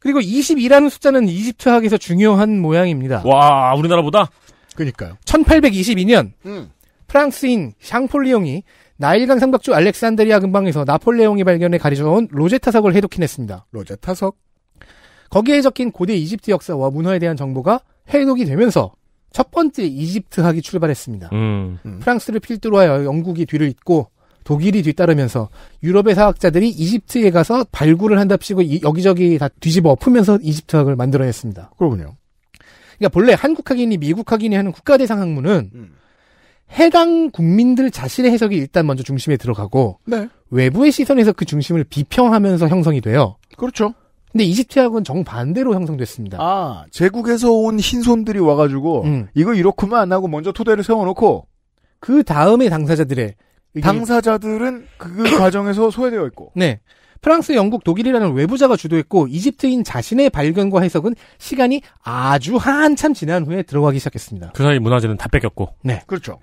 S3: 그리고 22라는 숫자는 이집트학에서 중요한 모양입니다. 와, 우리나라보다? 그니까요. 1822년, 음. 프랑스인 샹폴리옹이 나일강 삼각주 알렉산드리아 근방에서 나폴레옹이 발견해 가리져온 로제타석을 해독해냈습니다. 로제타석? 거기에 적힌 고대 이집트 역사와 문화에 대한 정보가 해독이 되면서 첫 번째 이집트학이 출발했습니다.
S2: 음. 음.
S3: 프랑스를 필두로 하여 영국이 뒤를 잇고 독일이 뒤따르면서 유럽의 사학자들이 이집트에 가서 발굴을 한답시고 이, 여기저기 다 뒤집어 엎으면서 이집트학을 만들어냈습니다. 그러군요. 그러니까 본래 한국학인이 미국학인이 하는 국가대상 학문은 음. 해당 국민들 자신의 해석이 일단 먼저 중심에 들어가고 네. 외부의 시선에서 그 중심을 비평하면서 형성이 돼요. 그렇죠. 근데 이집트학은
S1: 정반대로 형성됐습니다. 아, 제국에서 온 흰손들이 와가지고, 음. 이거 이렇구만 하고 먼저 토대를 세워놓고, 그 다음에 당사자들의 당사자들은 그, 그 과정에서 소외되어 있고.
S3: 네. 프랑스, 영국, 독일이라는 외부자가 주도했고 이집트인 자신의 발견과 해석은 시간이 아주 한참 지난 후에 들어가기 시작했습니다.
S2: 그 사이 문화재는 다 뺏겼고. 네.
S3: 그렇죠.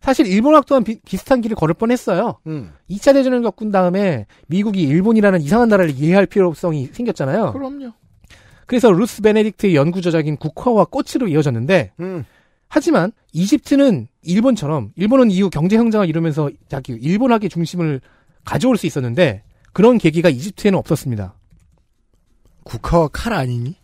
S3: 사실 일본학 또한 비, 슷한 길을 걸을 뻔했어요. 음. 2차 대전을 겪은 다음에 미국이 일본이라는 이상한 나라를 이해할 필요성이 생겼잖아요. 그럼요. 그래서 루스 베네딕트의 연구 저작인 국화와 꽃으로 이어졌는데 음. 하지만 이집트는 일본처럼 일본은 이후 경제 형장을 이루면서 자기 일본학의 중심을 가져올 수 있었는데 그런 계기가 이집트에는 없었습니다. 국화와 칼 아니니?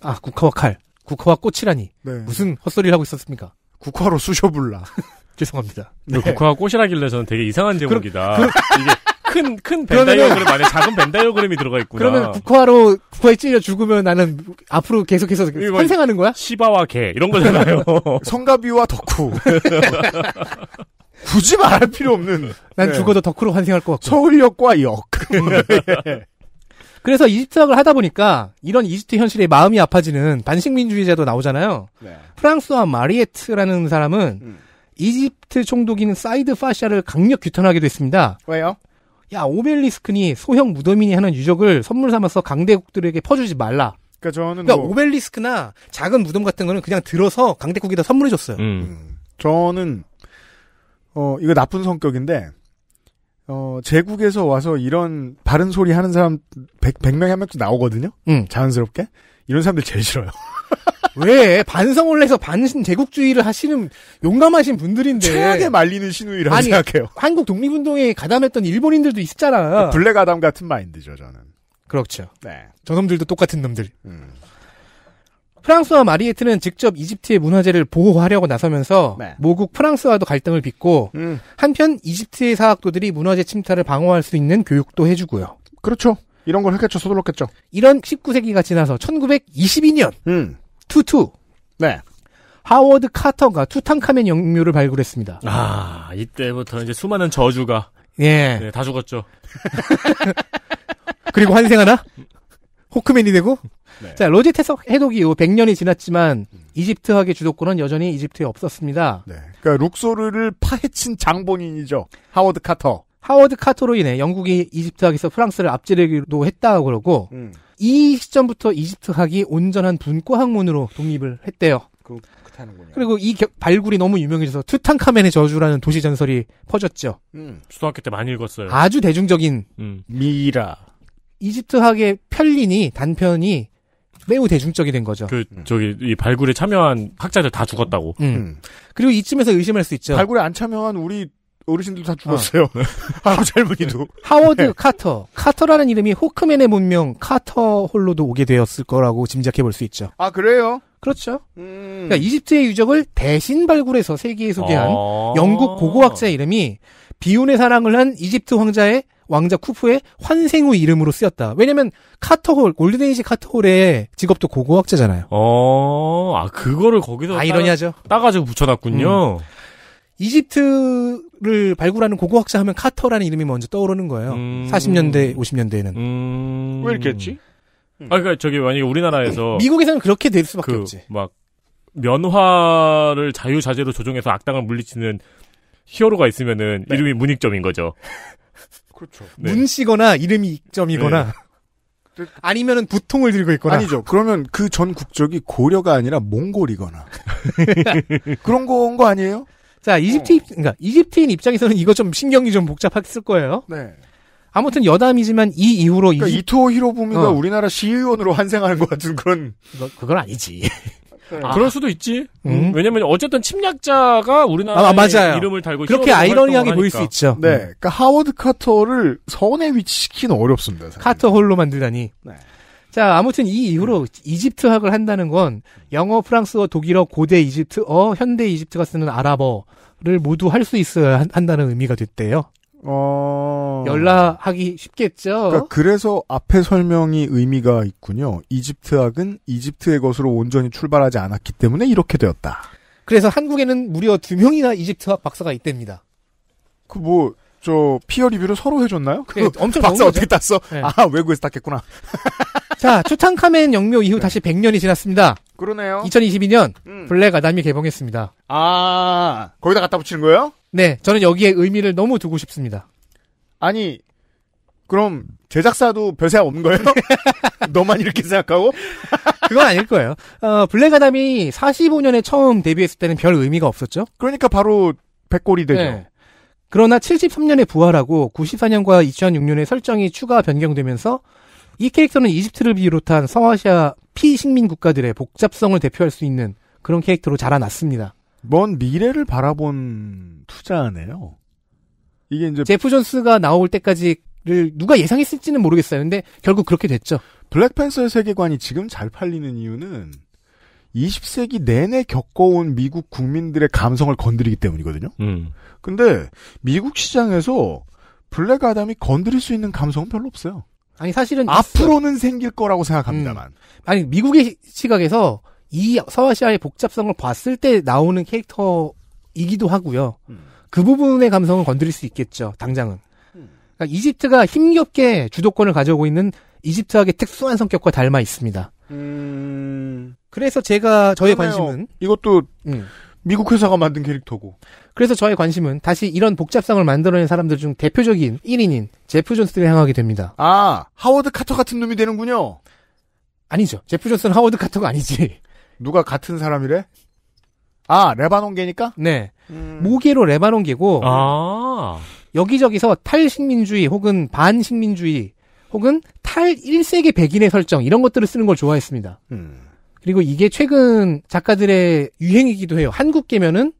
S3: 아 국화와 칼, 국화와 꽃이라니 네. 무슨 헛소리를 하고 있었습니까? 국화로 쑤셔불라. 죄송합니다. 네. 국화가
S2: 꽃이라길래 저는 되게 이상한 제목이다. 이게 큰, 큰 벤다이어그램 안에 작은 벤다이어그램이 들어가 있구나. 그러면
S3: 국화로, 국화에 찔려 죽으면 나는 앞으로 계속해서 환생하는
S2: 거야? 시바와 개, 이런 거잖아요.
S3: 성가비와 덕후. 굳이 말할 필요 없는. 난 네. 죽어도 덕후로 환생할 것 같고. 서울역과 역. 예. 그래서 이집트학을 하다 보니까 이런 이집트 현실에 마음이 아파지는 반식민주의자도 나오잖아요. 네. 프랑스와 마리에트라는 사람은 음. 이집트 총독인 사이드 파샤를 강력 규탄하기도 했습니다. 왜요? 야 오벨리스크니 소형 무덤이니 하는 유적을 선물 삼아서 강대국들에게 퍼주지 말라.
S1: 그러니까 저는 그러니까 뭐...
S3: 오벨리스크나 작은 무덤 같은 거는 그냥 들어서 강대국에다
S1: 선물해줬어요. 음. 음. 저는 어 이거 나쁜 성격인데 어, 제국에서 와서 이런 바른 소리 하는 사람 100, 100명에 한 명씩 나오거든요? 음. 자연스럽게? 이런 사람들 제일 싫어요. 왜 반성을 해서 반신
S3: 제국주의를 하시는 용감하신 분들인데 최악의 말리는 신우이라고 아니, 생각해요. 한국 독립운동에 가담했던 일본인들도 있었잖아. 그 블랙
S1: 아담 같은 마인드죠, 저는. 그렇죠. 네.
S3: 저놈들도 똑같은 놈들. 음. 프랑스와 마리에트는 직접 이집트의 문화재를 보호하려고 나서면서 네. 모국 프랑스와도 갈등을 빚고 음. 한편 이집트의 사학도들이 문화재 침탈을 방어할 수 있는 교육도 해주고요. 그렇죠. 이런 걸 했겠죠. 서둘렀겠죠. 이런 19세기가 지나서 1922년 음. 투투 네. 하워드 카터가 투탕카멘 영유를 발굴했습니다.
S2: 아 이때부터 이제 수많은 저주가 예. 네, 다 죽었죠.
S3: 그리고 환생하나? 호크맨이 되고? 네. 자, 로지 테석 해독 이후 100년이 지났지만 이집트학의 주도권은 여전히 이집트에 없었습니다. 네. 그러니까 룩소르를 파헤친 장본인이죠. 하워드 카터. 하워드 카터로 인해 영국이 이집트학에서 프랑스를 앞지르기도 했다고 그러고 음. 이 시점부터 이집트학이 온전한 분과학문으로 독립을 했대요. 그, 그리고이 겨, 발굴이 너무 유명해져서 투탕카멘의 저주라는 도시 전설이 퍼졌죠. 음. 초학교때
S2: 많이 읽었어요. 아주
S3: 대중적인 음. 미이라. 이집트학의 편린이 단편이 매우 대중적이 된 거죠. 그
S2: 저기 이 발굴에 참여한 학자들 다 죽었다고. 음. 음.
S1: 그리고 이쯤에서 의심할 수 있죠. 발굴에 안 참여한 우리 어르신들 다 죽었어요. 어. 아버 할머니도. 하워드 네.
S3: 카터. 카터라는 이름이 호크맨의 문명 카터 홀로도 오게 되었을 거라고 짐작해 볼 수 있죠. 아 그래요? 그렇죠. 음. 그러니까 이집트의 유적을 대신 발굴해서 세계에 소개한 아~ 영국 고고학자 이름이 비운의 사랑을 한 이집트 황자의 왕자 쿠프의 환생 후 이름으로 쓰였다. 왜냐면 카터홀 올드에이지 카터홀의 직업도 고고학자잖아요.
S2: 어, 아 그거를 거기서 아이러니하죠. 따, 가지고 붙여놨군요. 음.
S3: 이집트를 발굴하는 고고학자 하면 카터라는 이름이 먼저 떠오르는 거예요. 음... 40년대,
S2: 50년대에는. 음... 왜 이렇게 했지? 아, 그니까 저기 만약에 우리나라에서. 미국에서는 그렇게 될 수밖에 그, 없지. 막, 면화를 자유자재로 조정해서 악당을 물리치는 히어로가 있으면은 네. 이름이 문익점인 거죠.
S1: 그렇죠. 네. 문씨거나 이름이 익점이거나
S2: 네. 아니면은
S1: 부통을 들고 있거나 아니죠. 그러면 그 전 국적이 고려가 아니라 몽골이거나 그런 건거 아니에요? 자, 이집트 입, 어. 그러니까 이집트인 입장에서는 이거 좀 신경이 좀
S3: 복잡했을 거예요. 네. 아무튼 여담이지만 이 이후로 그러니까 이집... 이토 히로부미가 어. 우리나라
S1: 시의원으로 환생하는 것 같은 그런 그건 아니지.
S2: 네. 아. 그럴 수도 있지. 음. 음. 왜냐면 어쨌든 침략자가 우리나라 아, 이름을 달고 그렇게 아이러니하게 보일 수 있죠. 네, 음.
S3: 그러니까 하워드 카터를 선에 위치시키는 어렵습니다. 사실. 카터 홀로 만들다니. 네. 자, 아무튼 이 이후로 이집트학을 한다는 건 영어, 프랑스어, 독일어, 고대 이집트어, 현대 이집트가 쓰는 아랍어를 모두 할 수 있어야 한, 다는 의미가 됐대요.
S1: 어...
S3: 연락하기 쉽겠죠. 그러니까
S1: 그래서 앞에 설명이 의미가 있군요. 이집트학은 이집트의 것으로 온전히 출발하지 않았기 때문에 이렇게 되었다. 그래서 한국에는 무려 두 명이나 이집트학 박사가 있답니다. 그 뭐 저
S3: 피어 리뷰를 서로 해줬나요? 그 네, 엄청 박사 어떻게 땄어? 네. 아 외국에서 땄겠구나. 자 투탕카멘 영묘 이후 네. 다시 100년이 지났습니다. 그러네요. 2022년 음. 블랙 아담이 개봉했습니다.
S1: 아 거기다 갖다 붙이는 거예요?
S3: 네, 저는 여기에 의미를 너무 두고 싶습니다.
S1: 아니, 그럼 제작사도 별세 없는 거예요? 너만 이렇게 생각하고? 그건 아닐 거예요.
S3: 어, 블랙아담이 45년에 처음 데뷔했을 때는 별 의미가 없었죠. 그러니까 바로 백골이 되죠. 네. 그러나 73년에 부활하고 94년과 2006년에 설정이 추가 변경되면서 이 캐릭터는 이집트를 비롯한 서아시아 피식민 국가들의 복잡성을 대표할 수 있는 그런 캐릭터로 자라났습니다. 먼 미래를 바라본 투자네요. 이게 이제 제프
S1: 존스가 나올 때까지를 누가 예상했을지는 모르겠어요. 근데 결국 그렇게 됐죠. 블랙팬서의 세계관이 지금 잘 팔리는 이유는 20세기 내내 겪어온 미국 국민들의 감성을 건드리기 때문이거든요. 음. 근데 미국 시장에서 블랙 아담이 건드릴 수 있는 감성은 별로 없어요. 아니 사실은 앞으로는 있어 생길 거라고
S3: 생각합니다만. 음. 아니 미국의 시각에서 이 서아 시아의 복잡성을 봤을 때 나오는 캐릭터이기도 하고요. 음. 그 부분의 감성은 건드릴 수 있겠죠. 당장은. 음. 그러니까 이집트가 힘겹게 주도권을 가져오고 있는 이집트학의 특수한 성격과 닮아 있습니다. 음... 그래서 제가 저의 관심은 이것도 음. 미국 회사가 만든 캐릭터고. 그래서 저의 관심은 다시 이런 복잡성을 만들어낸 사람들 중 대표적인 1인인 제프 존스를 향하게 됩니다.
S1: 아 하워드 카터 같은 놈이 되는군요. 아니죠. 제프 존스는 하워드 카터가 아니지. 누가 같은 사람이래?
S3: 아, 레바논계니까? 네. 음. 모계로 레바논계고, 아. 여기저기서 탈식민주의 혹은 반식민주의 혹은 탈1세계 백인의 설정 이런 것들을 쓰는 걸 좋아했습니다. 음. 그리고 이게 최근 작가들의 유행이기도 해요. 한국계면은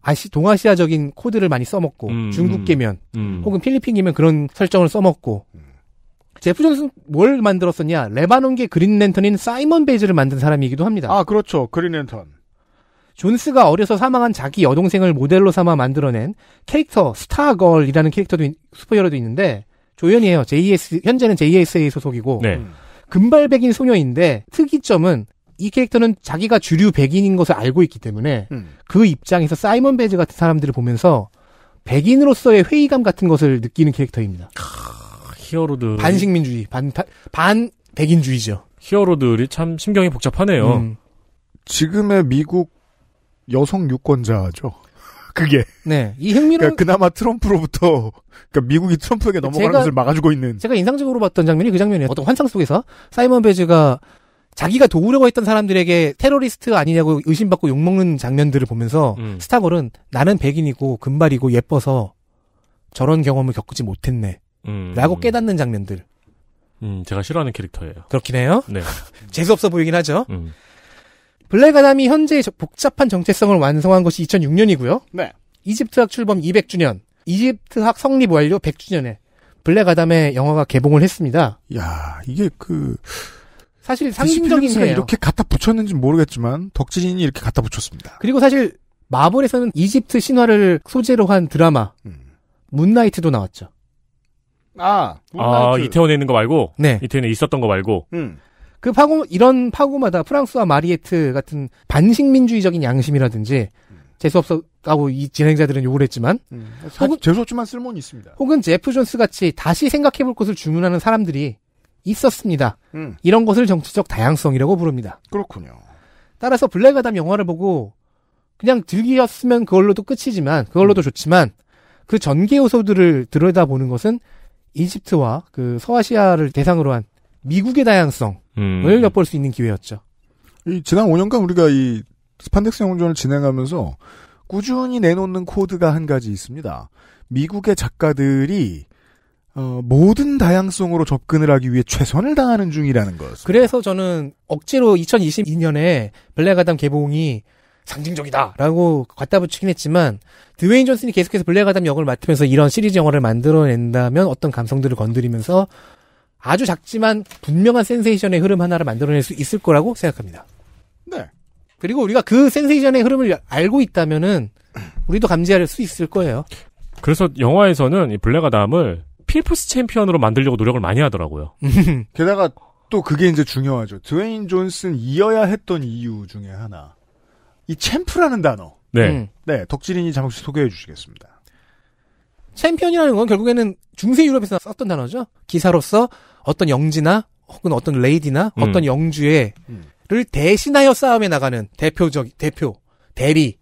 S3: 아시 동아시아적인 코드를 많이 써먹고 음, 중국계면 음. 혹은 필리핀이면 그런 설정을 써먹고 음. 제프 존슨 뭘 만들었었냐? 레바논계 그린 랜턴인 사이먼 베이즈를 만든 사람이기도 합니다. 아, 그렇죠. 그린 랜턴. 존스가 어려서 사망한 자기 여동생을 모델로 삼아 만들어낸 캐릭터 스타걸이라는 캐릭터도 슈퍼히어로도 있는데 조연이에요. JS 현재는 JSA 소속이고 네. 음. 금발 백인 소녀인데 특이점은 이 캐릭터는 자기가 주류 백인인 것을 알고 있기 때문에 음. 그 입장에서 사이먼 베즈 같은 사람들을 보면서 백인으로서의 회의감 같은 것을 느끼는 캐릭터입니다. 히어로들 반식민주의, 반, 반 백인주의죠.
S1: 히어로들이 참 심경이 복잡하네요. 음. 지금의 미국 여성 유권자죠. 그게. 네. 이 흥미로운. 그러니까 그나마 트럼프로부터, 그러니까 미국이 트럼프에게 넘어가는 제가, 것을 막아주고 있는. 제가 인상적으로 봤던 장면이 그 장면이에요. 어떤 환상 속에서 사이먼
S3: 베즈가 자기가 도우려고 했던 사람들에게 테러리스트 아니냐고 의심받고 욕먹는 장면들을 보면서 음. 스타벌은 나는 백인이고 금발이고 예뻐서 저런 경험을 겪지 못했네. 음, 라고 깨닫는 장면들.
S2: 음, 제가 싫어하는 캐릭터예요. 그렇긴 해요. 네. 재수없어 보이긴 하죠. 음.
S3: 블랙 아담이 현재 복잡한 정체성을 완성한 것이 2006년이고요. 네. 이집트학 출범 200주년, 이집트학 성립 완료 100주년에 블랙 아담의 영화가 개봉을 했습니다. 야, 이게 그 사실 그 상징적인 해 이렇게 갖다 붙였는지 모르겠지만 덕진이 이렇게 갖다 붙였습니다. 그리고 사실 마블에서는 이집트 신화를 소재로 한 드라마 음. 문나이트도
S2: 나왔죠. 아, 아 이태원에 있는 거 말고, 네. 이태원에 있었던 거 말고. 음.
S3: 그 파고 이런 파고마다 프랑스와 마리에트 같은 반식민주의적인 양심이라든지 음. 재수 없었다고 이 진행자들은 욕을 했지만 음, 혹은 재수 없지만 쓸모는 있습니다. 혹은 제프 존스 같이 다시 생각해볼 것을 주문하는 사람들이 있었습니다. 음. 이런 것을 정치적 다양성이라고 부릅니다. 그렇군요. 따라서 블랙아담 영화를 보고 그냥 즐기었으면 그걸로도 끝이지만 그걸로도 음. 좋지만 그 전개 요소들을 들여다보는 것은 이집트와 그 서아시아를 대상으로 한 미국의 다양성을 음.
S1: 엿볼 수 있는 기회였죠. 이 지난 5년간 우리가 이 스판덱스 영웅전을 진행하면서 꾸준히 내놓는 코드가 한 가지 있습니다. 미국의 작가들이 어, 모든 다양성으로 접근을 하기 위해 최선을 다하는 중이라는 것.
S3: 그래서 저는 억지로 2022년에 블랙아담 개봉이 상징적이다라고 갖다 붙이긴 했지만 드웨인 존슨이 계속해서 블랙아담 역을 맡으면서 이런 시리즈 영화를 만들어낸다면 어떤 감성들을 건드리면서 아주 작지만 분명한 센세이션의 흐름 하나를 만들어낼 수 있을 거라고 생각합니다. 네. 그리고 우리가 그 센세이션의 흐름을 알고 있다면은 우리도 감지할 수 있을 거예요.
S2: 그래서 영화에서는 이 블랙아담을 필프스 챔피언으로 만들려고 노력을 많이 하더라고요.
S1: 음. 게다가 또 그게 이제 중요하죠. 드웨인 존슨 이어야 했던 이유 중에 하나. 이 챔프라는 단어. 네. 음. 네, 덕질인이 잠시 소개해 주시겠습니다. 챔피언이라는 건
S3: 결국에는 중세 유럽에서 썼던 단어죠. 기사로서 어떤 영지나 혹은 어떤 레이디나 음. 어떤 영주의를 대신하여 싸움에 나가는 대표적 대표 대리로서의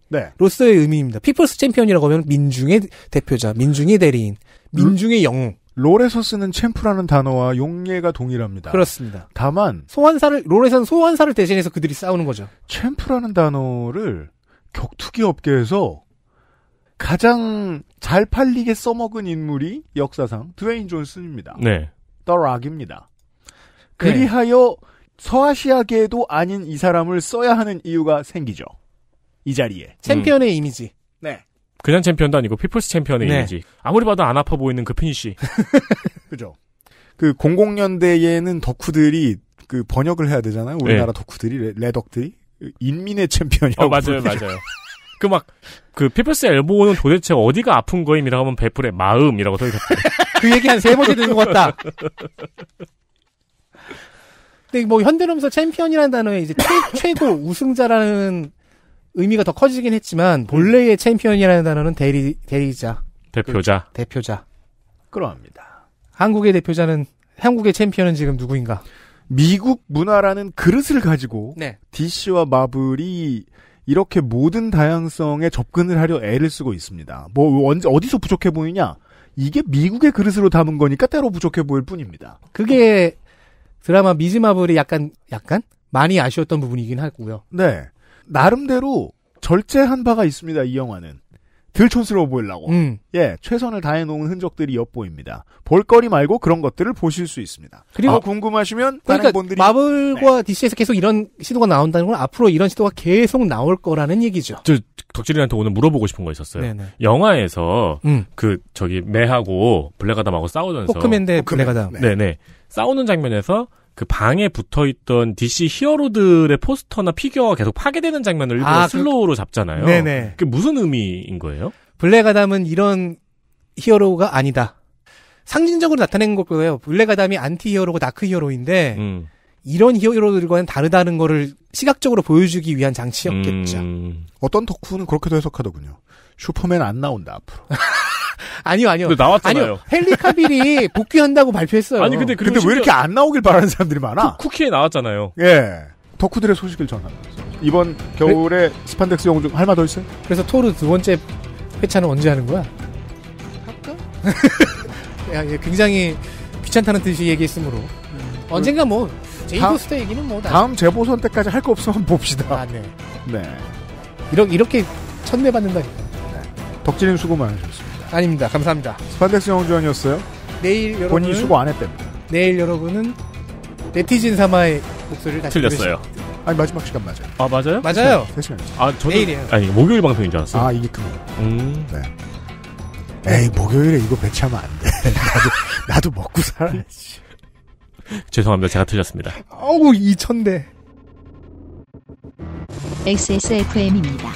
S3: 네. 의미입니다. 피플스 챔피언이라고 하면 민중의 대표자, 민중의 대리인,
S1: 민중의 영웅. 롤에서 쓰는 챔프라는 단어와 용례가 동일합니다. 그렇습니다. 다만 소환사를 롤에선 소환사를 대신해서 그들이 싸우는 거죠. 챔프라는 단어를 격투기 업계에서 가장 잘 팔리게 써먹은 인물이 역사상 드웨인 존슨입니다. 네. 더 락입니다. 네.
S2: 그리하여
S1: 네. 서아시아계도 아닌 이 사람을 써야 하는 이유가 생기죠. 이 자리에. 챔피언의 음. 이미지.
S2: 그냥 챔피언도 아니고 피플스 챔피언의 네. 이미지. 아무리 봐도 안 아파 보이는 그 피니쉬.
S1: 그죠. 그 00년대에는
S2: 덕후들이
S1: 그 번역을 해야 되잖아요. 우리나라 네. 덕후들이 레, 덕들이 인민의 챔피언이라고. 어, 맞아요, 맞아요.
S2: 그 막 그 피플스 엘보는 도대체 어디가 아픈 거임이라고 하면 베풀의 마음이라고 써있었어그 얘기 한 세 번째 듣는 것 같다.
S3: 근데 뭐 현대로면서 챔피언이라는 단어에 이제 최, 최고 우승자라는 의미가 더 커지긴 했지만 본래의 음. 챔피언이라는 단어는 대리 대리자
S2: 대표자 그, 대표자
S3: 그러합니다. 한국의 대표자는 한국의 챔피언은 지금 누구인가? 미국
S1: 문화라는 그릇을 가지고 네. DC와 마블이 이렇게 모든 다양성에 접근을 하려 애를 쓰고 있습니다. 뭐 언제 어디서 부족해 보이냐? 이게 미국의 그릇으로 담은 거니까 때로 부족해 보일 뿐입니다. 그게 드라마 미즈 마블이
S3: 약간 약간
S1: 많이 아쉬웠던 부분이긴 하고요. 네. 나름대로 절제한 바가 있습니다. 이 영화는 들촌스러워 보이려고 음. 예 최선을 다해 놓은 흔적들이 엿보입니다. 볼거리 말고 그런 것들을 보실 수 있습니다. 그리고 아, 궁금하시면 그러니까 분들이...
S3: 마블과 네. DC에서 계속 이런 시도가 나온다는 건 앞으로 이런 시도가 계속 나올 거라는 얘기죠.
S2: 저 덕질이한테 오늘 물어보고 싶은 거 있었어요. 네네. 네. 영화에서 음. 그 저기 매하고 블랙아담하고 싸우면서 포크맨 대 블랙아담 네네 네. 싸우는 장면에서 그 방에 붙어 있던 DC 히어로들의 포스터나 피규어가 계속 파괴되는 장면을 일부러 아, 그 슬로우로 그... 잡잖아요. 네네.
S3: 그게 무슨 의미인 거예요? 블랙 아담은 이런 히어로가 아니다. 상징적으로 나타낸 거고요. 블랙 아담이 안티 히어로고 다크 히어로인데 음. 이런 히어로들과는 다르다는 거를 시각적으로 보여주기 위한 장치였겠죠. 음... 어떤
S1: 덕후는 그렇게도 해석하더군요. 슈퍼맨 안 나온다 앞으로. 아니요, 아니요. 근데 나왔잖아요. 아니요. 헨리 카빌이 복귀한다고 발표했어요. 아니 근데 근데 왜 이렇게 안 나오길 바라는 사람들이 많아? 쿠,
S2: 키에 나왔잖아요. 예.
S1: 덕후들의 소식을 전합니다. 이번 겨울에 그래? 스판덱스 영웅 중 할마 더 있어요? 그래서 토르 두 번째 회차는 언제 하는 거야? 할까?
S3: 야, 예, 굉장히 귀찮다는 듯이 얘기했으므로 음, 언젠가 뭐 제이도스터 얘기는 뭐 다음 재보선 때까지 할 거 없으면 봅시다. 아, 네. 네. 이렇게 이렇게 천내 받는다니까. 네. 덕진님 수고 많으셨습니다. 아닙니다. 감사합니다. 스판덱스
S1: 영주환이었어요. 내일 여러분 본인 수고 안했답니
S3: 내일 여러분은 네티즌 사마의 목소리를 다시 틀렸어요. 들으시... 아니 마지막 시간 맞아요.
S2: 아 맞아요? 맞아요. 네, 시간아 저는 내일이에요. 아니 목요일 방송인 줄 알았어요. 아 이게 금요. 음. 네.
S1: 에이 목요일에 이거 배치하면 안 돼. 나도 나도 먹고 살아야지.
S2: 죄송합니다. 제가 틀렸습니다.
S1: 어우 이천대. XSFM입니다.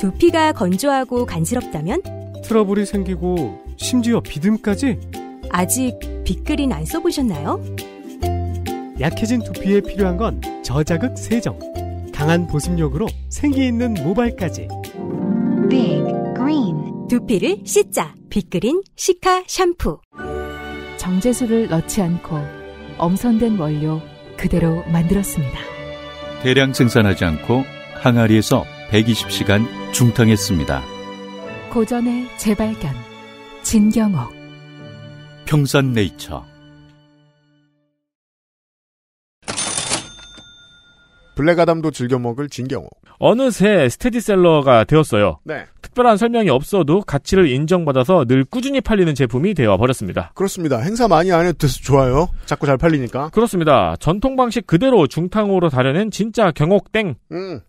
S3: 두피가 건조하고 간지럽다면 트러블이 생기고 심지어 비듬까지 아직 빅그린 안 써보셨나요? 약해진 두피에 필요한 건 저자극 세정 강한 보습력으로 생기 있는 모발까지
S1: 빅 그린 두피를 씻자 빅그린 시카 샴푸 정제수를 넣지 않고 엄선된 원료 그대로 만들었습니다
S2: 대량 생산하지 않고 항아리에서 120시간 중탕했습니다. 고전의 재발견 진경옥 평산네이처 블랙아담도
S1: 즐겨 먹을 진경옥
S2: 어느새 스테디셀러가 되었어요. 네. 특별한 설명이 없어도 가치를 인정받아서 늘 꾸준히 팔리는 제품이 되어 버렸습니다. 그렇습니다. 행사 많이 안 해도 돼서 좋아요. 자꾸 잘 팔리니까. 그렇습니다. 전통 방식 그대로 중탕으로 다려낸 진짜 경옥땡. 음.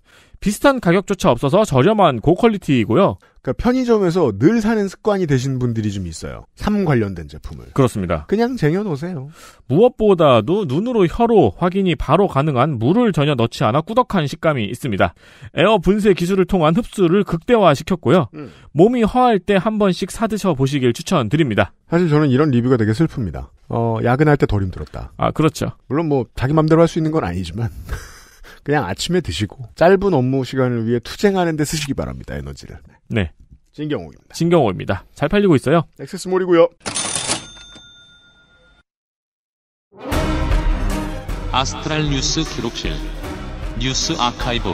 S2: 비슷한 가격조차 없어서 저렴한 고퀄리티이고요.
S1: 그러니까 편의점에서 늘 사는 습관이 되신 분들이 좀 있어요. 삶 관련된 제품을. 그렇습니다. 그냥 쟁여놓으세요.
S2: 무엇보다도 눈으로 혀로 확인이 바로 가능한 물을 전혀 넣지 않아 꾸덕한 식감이 있습니다. 에어 분쇄 기술을 통한 흡수를 극대화시켰고요. 음. 몸이 허할 때 한 번씩 사드셔 보시길 추천드립니다. 사실 저는 이런 리뷰가 되게
S1: 슬픕니다. 어, 야근할 때 덜 힘들었다. 아, 그렇죠. 물론 뭐 자기 맘대로 할 수 있는 건 아니지만. 그냥 아침에 드시고 짧은 업무 시간을 위해 투쟁하는 데 쓰시기 바랍니다. 에너지를.
S2: 네. 진경호입니다. 진경호입니다. 잘 팔리고 있어요. 액세스몰이고요. 아스트랄 뉴스 기록실 뉴스 아카이브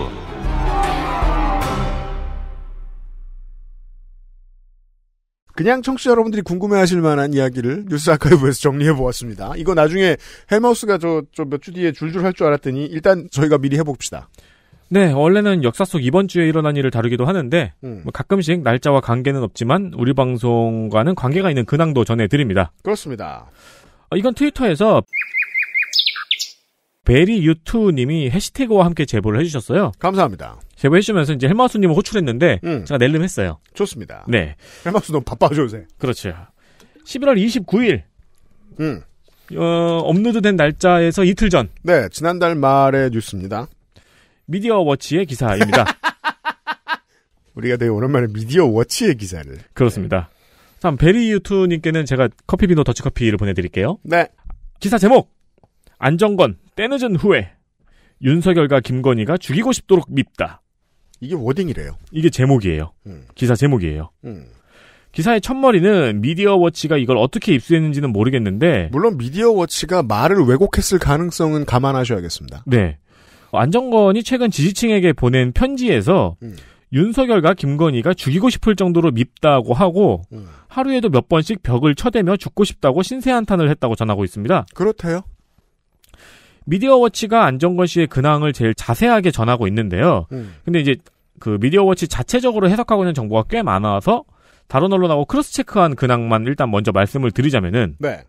S1: 그냥 청취자 여러분들이 궁금해하실 만한 이야기를 뉴스 아카이브에서 정리해보았습니다. 이거 나중에 헬마우스가 저몇주 뒤에 줄줄 할 줄 알았더니 일단 저희가 미리 해봅시다.
S2: 네, 원래는 역사 속 이번 주에 일어난 일을 다루기도 하는데 음. 뭐 가끔씩 날짜와 관계는 없지만 우리 방송과는 관계가 있는 근황도 전해드립니다.
S1: 그렇습니다.
S2: 어, 이건 트위터에서 베리 유투님이 해시태그와 함께 제보를 해주셨어요. 감사합니다. 제가해주면서 이제 헬마우스님을 호출했는데 음. 제가 낼름 했어요. 좋습니다. 네. 헬마우스 너무 바빠져 요새. 그렇죠. 11월 29일. 음. 어, 업로드된 날짜에서 이틀 전.
S1: 네, 지난달 말의
S2: 뉴스입니다. 미디어 워치의 기사입니다. 우리가 되게 오랜만에 미디어 워치의 기사를. 그렇습니다. 네. 참, 베리 유튜님께는 제가 커피비노 더치커피를 보내드릴게요. 네. 기사 제목! 안정건, 때늦은 후에. 윤석열과 김건희가 죽이고 싶도록 밉다. 이게 워딩이래요. 이게 제목이에요. 음. 기사 제목이에요. 음. 기사의 첫머리는 미디어 워치가 이걸 어떻게 입수했는지는 모르겠는데 물론 미디어 워치가 말을 왜곡했을 가능성은 감안하셔야겠습니다. 네. 안정건이 최근 지지층에게 보낸 편지에서 음. 윤석열과 김건희가 죽이고 싶을 정도로 밉다고 하고 음. 하루에도 몇 번씩 벽을 쳐대며 죽고 싶다고 신세한탄을 했다고 전하고 있습니다. 그렇대요. 미디어워치가 안정권 씨의 근황을 제일 자세하게 전하고 있는데요. 음. 근데 이제 그 미디어워치 자체적으로 해석하고 있는 정보가 꽤 많아서 다른 언론하고 크로스체크한 근황만 일단 먼저 말씀을 드리자면은 네.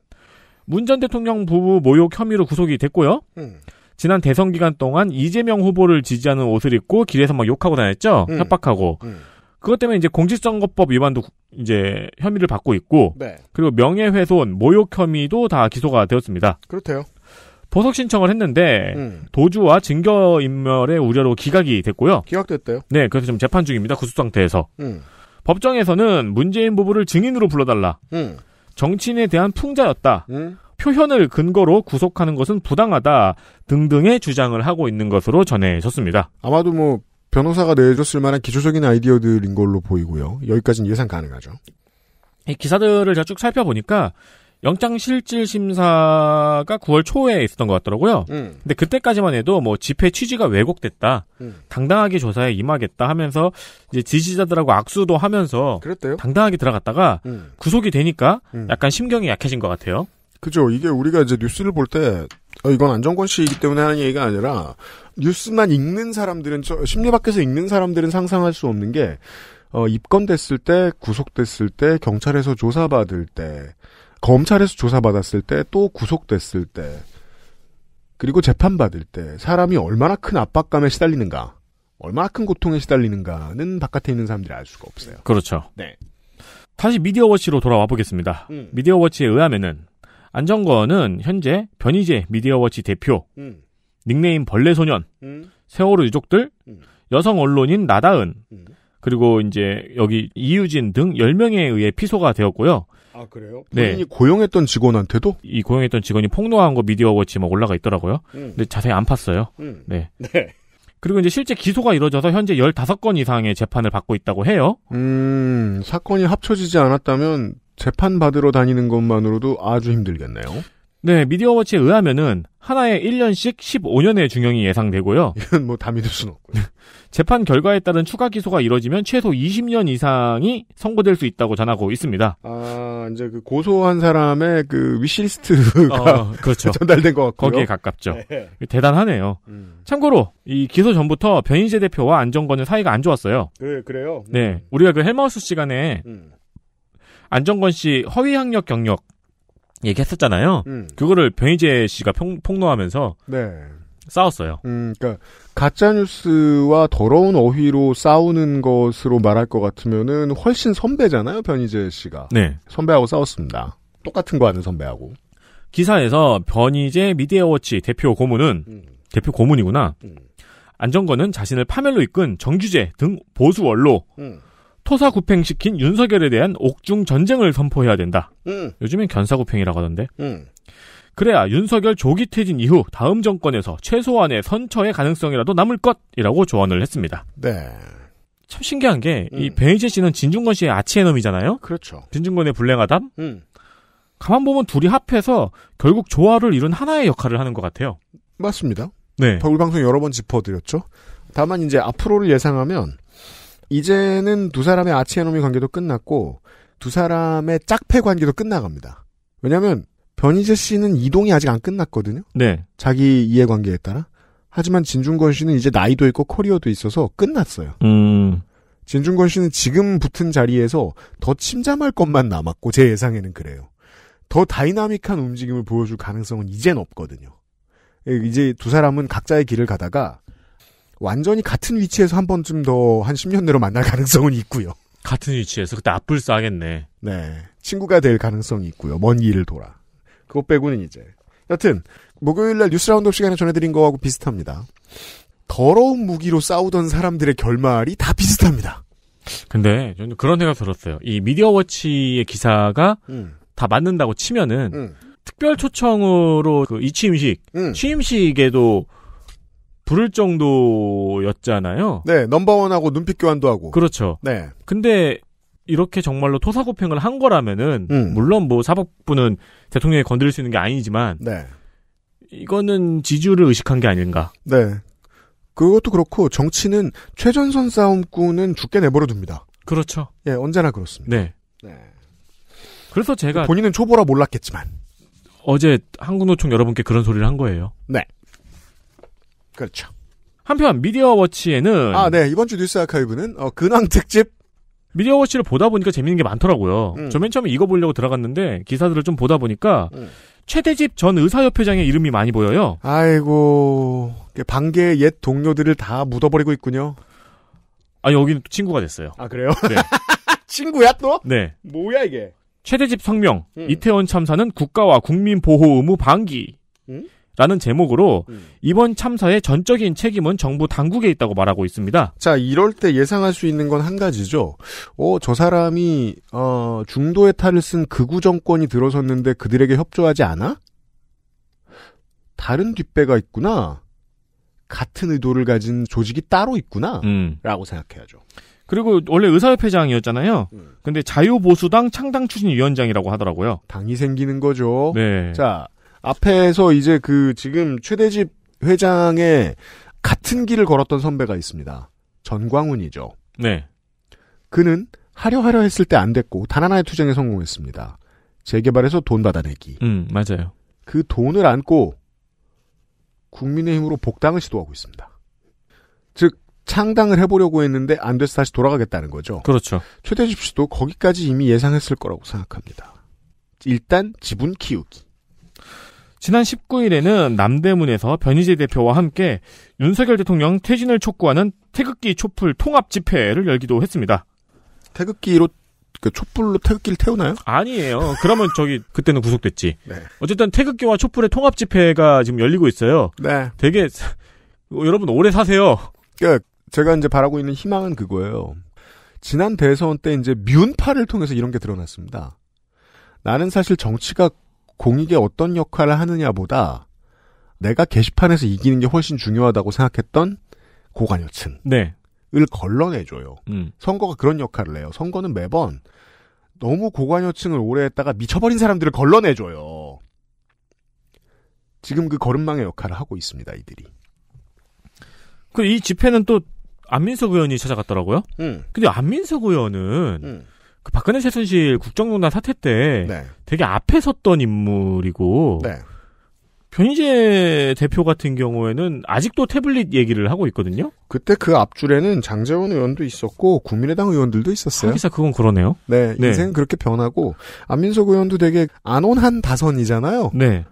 S2: 문전 대통령 부부 모욕 혐의로 구속이 됐고요. 음. 지난 대선 기간 동안 이재명 후보를 지지하는 옷을 입고 길에서 막 욕하고 다녔죠. 음. 협박하고. 음. 그것 때문에 이제 공직선거법 위반도 이제 혐의를 받고 있고 네. 그리고 명예훼손, 모욕 혐의도 다 기소가 되었습니다. 그렇대요. 보석 신청을 했는데 음. 도주와 증거 인멸의 우려로 기각이 됐고요. 기각됐대요. 네, 그래서 지금 재판 중입니다. 구속 상태에서. 음. 법정에서는 문재인 부부를 증인으로 불러달라. 음. 정치인에 대한 풍자였다. 음. 표현을 근거로 구속하는 것은 부당하다 등등의 주장을 하고 있는 것으로 전해졌습니다.
S1: 아마도 뭐 변호사가 내줬을 만한 기초적인 아이디어들인 걸로 보이고요. 여기까지는 예상 가능하죠.
S2: 이 기사들을 제가 쭉 살펴보니까 영장실질심사가 9월 초에 있었던 것 같더라고요. 음. 근데 그때까지만 해도 뭐 집회 취지가 왜곡됐다, 음. 당당하게 조사에 임하겠다 하면서 이제 지지자들하고 악수도 하면서 그랬대요? 당당하게 들어갔다가 음. 구속이 되니까 음. 약간 심경이 약해진 것 같아요. 그죠. 이게
S1: 우리가 이제 뉴스를 볼 때, 어, 이건 안정권 씨이기 때문에 하는 얘기가 아니라, 뉴스만 읽는 사람들은, 저, 심리 밖에서 읽는 사람들은 상상할 수 없는 게, 어, 입건됐을 때, 구속됐을 때, 경찰에서 조사받을 때, 검찰에서 조사받았을 때 또 구속됐을 때 그리고 재판받을 때 사람이 얼마나 큰 압박감에 시달리는가 얼마나 큰 고통에 시달리는가는 바깥에 있는 사람들이 알 수가
S2: 없어요. 그렇죠. 네. 다시 미디어워치로 돌아와 보겠습니다. 음. 미디어워치에 의하면은 안정권은 현재 변희재 미디어워치 대표, 음. 닉네임 벌레소년, 음. 세월호 유족들, 음. 여성 언론인 나다은, 음. 그리고 이제 여기 이유진 등 10명에 의해 피소가 되었고요. 아 그래요? 네. 본인이 고용했던 직원한테도? 이 고용했던 직원이 폭로한 거 미디어워치 막 뭐 올라가 있더라고요. 음. 근데 자세히 안 팠어요. 음. 네. 네. 그리고 이제 실제 기소가 이뤄져서 현재 15건 이상의 재판을 받고 있다고 해요.
S1: 음, 사건이 합쳐지지 않았다면 재판 받으러 다니는 것만으로도 아주 힘들겠네요.
S2: 네, 미디어워치에 의하면은 하나에 1년씩 15년의 중형이 예상되고요. 이건 뭐 다 믿을 수는 없고요. 재판 결과에 따른 추가 기소가 이뤄지면 최소 20년 이상이 선고될 수 있다고 전하고 있습니다.
S1: 아, 이제 그 고소한 사람의 그
S2: 위시리스트가 어, 그렇죠. 전달된 것 같고요. 거기에 가깝죠. 네. 대단하네요. 음. 참고로 이 기소 전부터 변인재 대표와 안정권은 사이가 안 좋았어요. 그래, 네, 그래요? 네, 음. 네. 우리가 그 헬마우스 시간에 음. 안정권 씨 허위학력 경력 얘기했었잖아요. 음. 그거를 변희재 씨가 평, 폭로하면서 네. 싸웠어요. 음,
S1: 그러니까 가짜 뉴스와 더러운 어휘로 싸우는 것으로 말할 것 같으면은 훨씬 선배잖아요, 변희재 씨가. 네. 선배하고 싸웠습니다. 똑같은 거 하는 선배하고.
S2: 기사에서 변희재 미디어워치 대표 고문은 음. 대표 고문이구나. 음. 안정권은 자신을 파멸로 이끈 정규재 등 보수 원로 음. 토사구팽시킨 윤석열에 대한 옥중 전쟁을 선포해야 된다. 음. 요즘엔 견사구팽이라고 하던데. 음. 그래야 윤석열 조기 퇴진 이후 다음 정권에서 최소한의 선처의 가능성이라도 남을 것이라고 조언을 했습니다. 네. 참 신기한 게, 음. 베이지 씨는 진중권 씨의 아치의놈이잖아요? 그렇죠. 진중권의 불행하담? 음. 가만 보면 둘이 합해서 결국 조화를 이룬 하나의 역할을 하는 것 같아요. 맞습니다. 네. 더울 방송 여러
S1: 번 짚어드렸죠. 다만 이제 앞으로를 예상하면 이제는 두 사람의 아치에노미 관계도 끝났고 두 사람의 짝패 관계도 끝나갑니다. 왜냐하면 변희재 씨는 이동이 아직 안 끝났거든요. 네. 자기 이해관계에 따라. 하지만 진중권 씨는 이제 나이도 있고 커리어도 있어서 끝났어요. 음. 진중권 씨는 지금 붙은 자리에서 더 침잠할 것만 남았고 제 예상에는 그래요. 더 다이나믹한 움직임을 보여줄 가능성은 이젠 없거든요. 이제 두 사람은 각자의 길을 가다가 완전히 같은 위치에서 한 번쯤 더 한 10년 내로 만날 가능성은 있고요.
S2: 같은 위치에서 그때 앞불 싸겠네.
S1: 네. 친구가 될 가능성이 있고요. 먼 길을 돌아.
S2: 그것 빼고는 이제. 여튼
S1: 목요일날 뉴스 라운드 시간에 전해드린 거하고 비슷합니다. 더러운 무기로 싸우던 사람들의 결말이 다 비슷합니다.
S2: 근데 저는 그런 생각 들었어요. 이 미디어 워치의 기사가 음. 다 맞는다고 치면은 음. 특별 초청으로 그 이취임식, 음. 취임식에도 부를 정도였잖아요. 네, 넘버원하고 눈빛 교환도 하고. 그렇죠. 네. 근데 이렇게 정말로 토사구팽을 한 거라면은 음. 물론 뭐 사법부는 대통령이 건드릴 수 있는 게 아니지만 네. 이거는 지주를 의식한 게 아닌가.
S1: 네. 그것도 그렇고 정치는 최전선 싸움꾼은 죽게 내버려 둡니다. 그렇죠. 예,
S2: 언제나 그렇습니다. 네. 네. 그래서 제가 본인은
S1: 초보라 몰랐겠지만
S2: 어제 한국노총 여러분께 그런 소리를 한 거예요.
S1: 네. 그렇죠.
S2: 한편 미디어 워치에는 아, 네. 이번 주 뉴스 아카이브는 어, 근황 특집 미디어 워치를 보다 보니까 재밌는 게 많더라고요. 음. 저맨 처음에 이거 보려고 들어갔는데 기사들을 좀 보다 보니까 음. 최대집 전 의사협회장의 이름이 많이 보여요.
S1: 아이고 반개의
S2: 옛 동료들을 다 묻어버리고 있군요. 아 여기는 친구가 됐어요. 아 그래요? 네.
S1: 친구야 또? 네. 뭐야 이게?
S2: 최대집 성명 음. 이태원 참사는 국가와 국민 보호 의무 방기. 음? 라는 제목으로 음. 이번 참사의 전적인 책임은 정부 당국에 있다고 말하고 있습니다. 자, 이럴 때 예상할 수 있는 건 한 가지죠.
S1: 어, 저 사람이 어, 중도의 탈을 쓴 극우 정권이 들어섰는데 그들에게 협조하지 않아? 다른 뒷배가 있구나. 같은 의도를 가진 조직이 따로 있구나.
S2: 음. 라고 생각해야죠. 그리고 원래 의사협회장이었잖아요. 음. 근데 자유보수당 창당추진위원장이라고 하더라고요. 당이 생기는 거죠. 네. 자,
S1: 앞에서 이제 그 지금 최대집 회장의 같은 길을 걸었던 선배가 있습니다. 전광훈이죠. 네. 그는 하려 하려 했을 때 안 됐고 단 하나의 투쟁에 성공했습니다. 재개발해서 돈 받아내기. 음, 맞아요. 그 돈을 안고 국민의힘으로 복당을 시도하고 있습니다. 즉 창당을 해보려고 했는데 안 돼서 다시 돌아가겠다는 거죠. 그렇죠. 최대집 씨도 거기까지 이미 예상했을 거라고 생각합니다. 일단 지분 키우기.
S2: 지난 19일에는 남대문에서 변희재 대표와 함께 윤석열 대통령 퇴진을 촉구하는 태극기 촛불 통합 집회를 열기도 했습니다. 태극기로 그 촛불로 태극기를 태우나요? 아니에요. 그러면 저기 그때는 구속됐지. 네. 어쨌든 태극기와 촛불의 통합 집회가 지금 열리고 있어요. 네. 되게 여러분
S1: 오래 사세요. 그, 제가 이제 바라고 있는 희망은 그거예요. 지난 대선 때 이제 미운파를 통해서 이런 게 드러났습니다. 나는 사실 정치가 공익에 어떤 역할을 하느냐보다 내가 게시판에서 이기는 게 훨씬 중요하다고 생각했던 고관여층을 네. 걸러내줘요. 음. 선거가 그런 역할을 해요. 선거는 매번 너무 고관여층을 오래 했다가 미쳐버린 사람들을 걸러내줘요.
S2: 지금 그 걸음망의 역할을 하고 있습니다, 이들이. 그 이 집회는 또 안민석 의원이 찾아갔더라고요. 음. 근데 안민석 의원은 음. 그 박근혜 최순실 국정농단 사태 때 네. 되게 앞에 섰던 인물이고 네. 변희재 대표 같은 경우에는 아직도 태블릿
S1: 얘기를 하고 있거든요. 그때 그 앞줄에는 장재원 의원도 있었고 국민의당 의원들도 있었어요. 하기사 그건 그러네요. 네, 네, 인생 그렇게 변하고 안민석 의원도 되게 안온한 다선이잖아요. 네.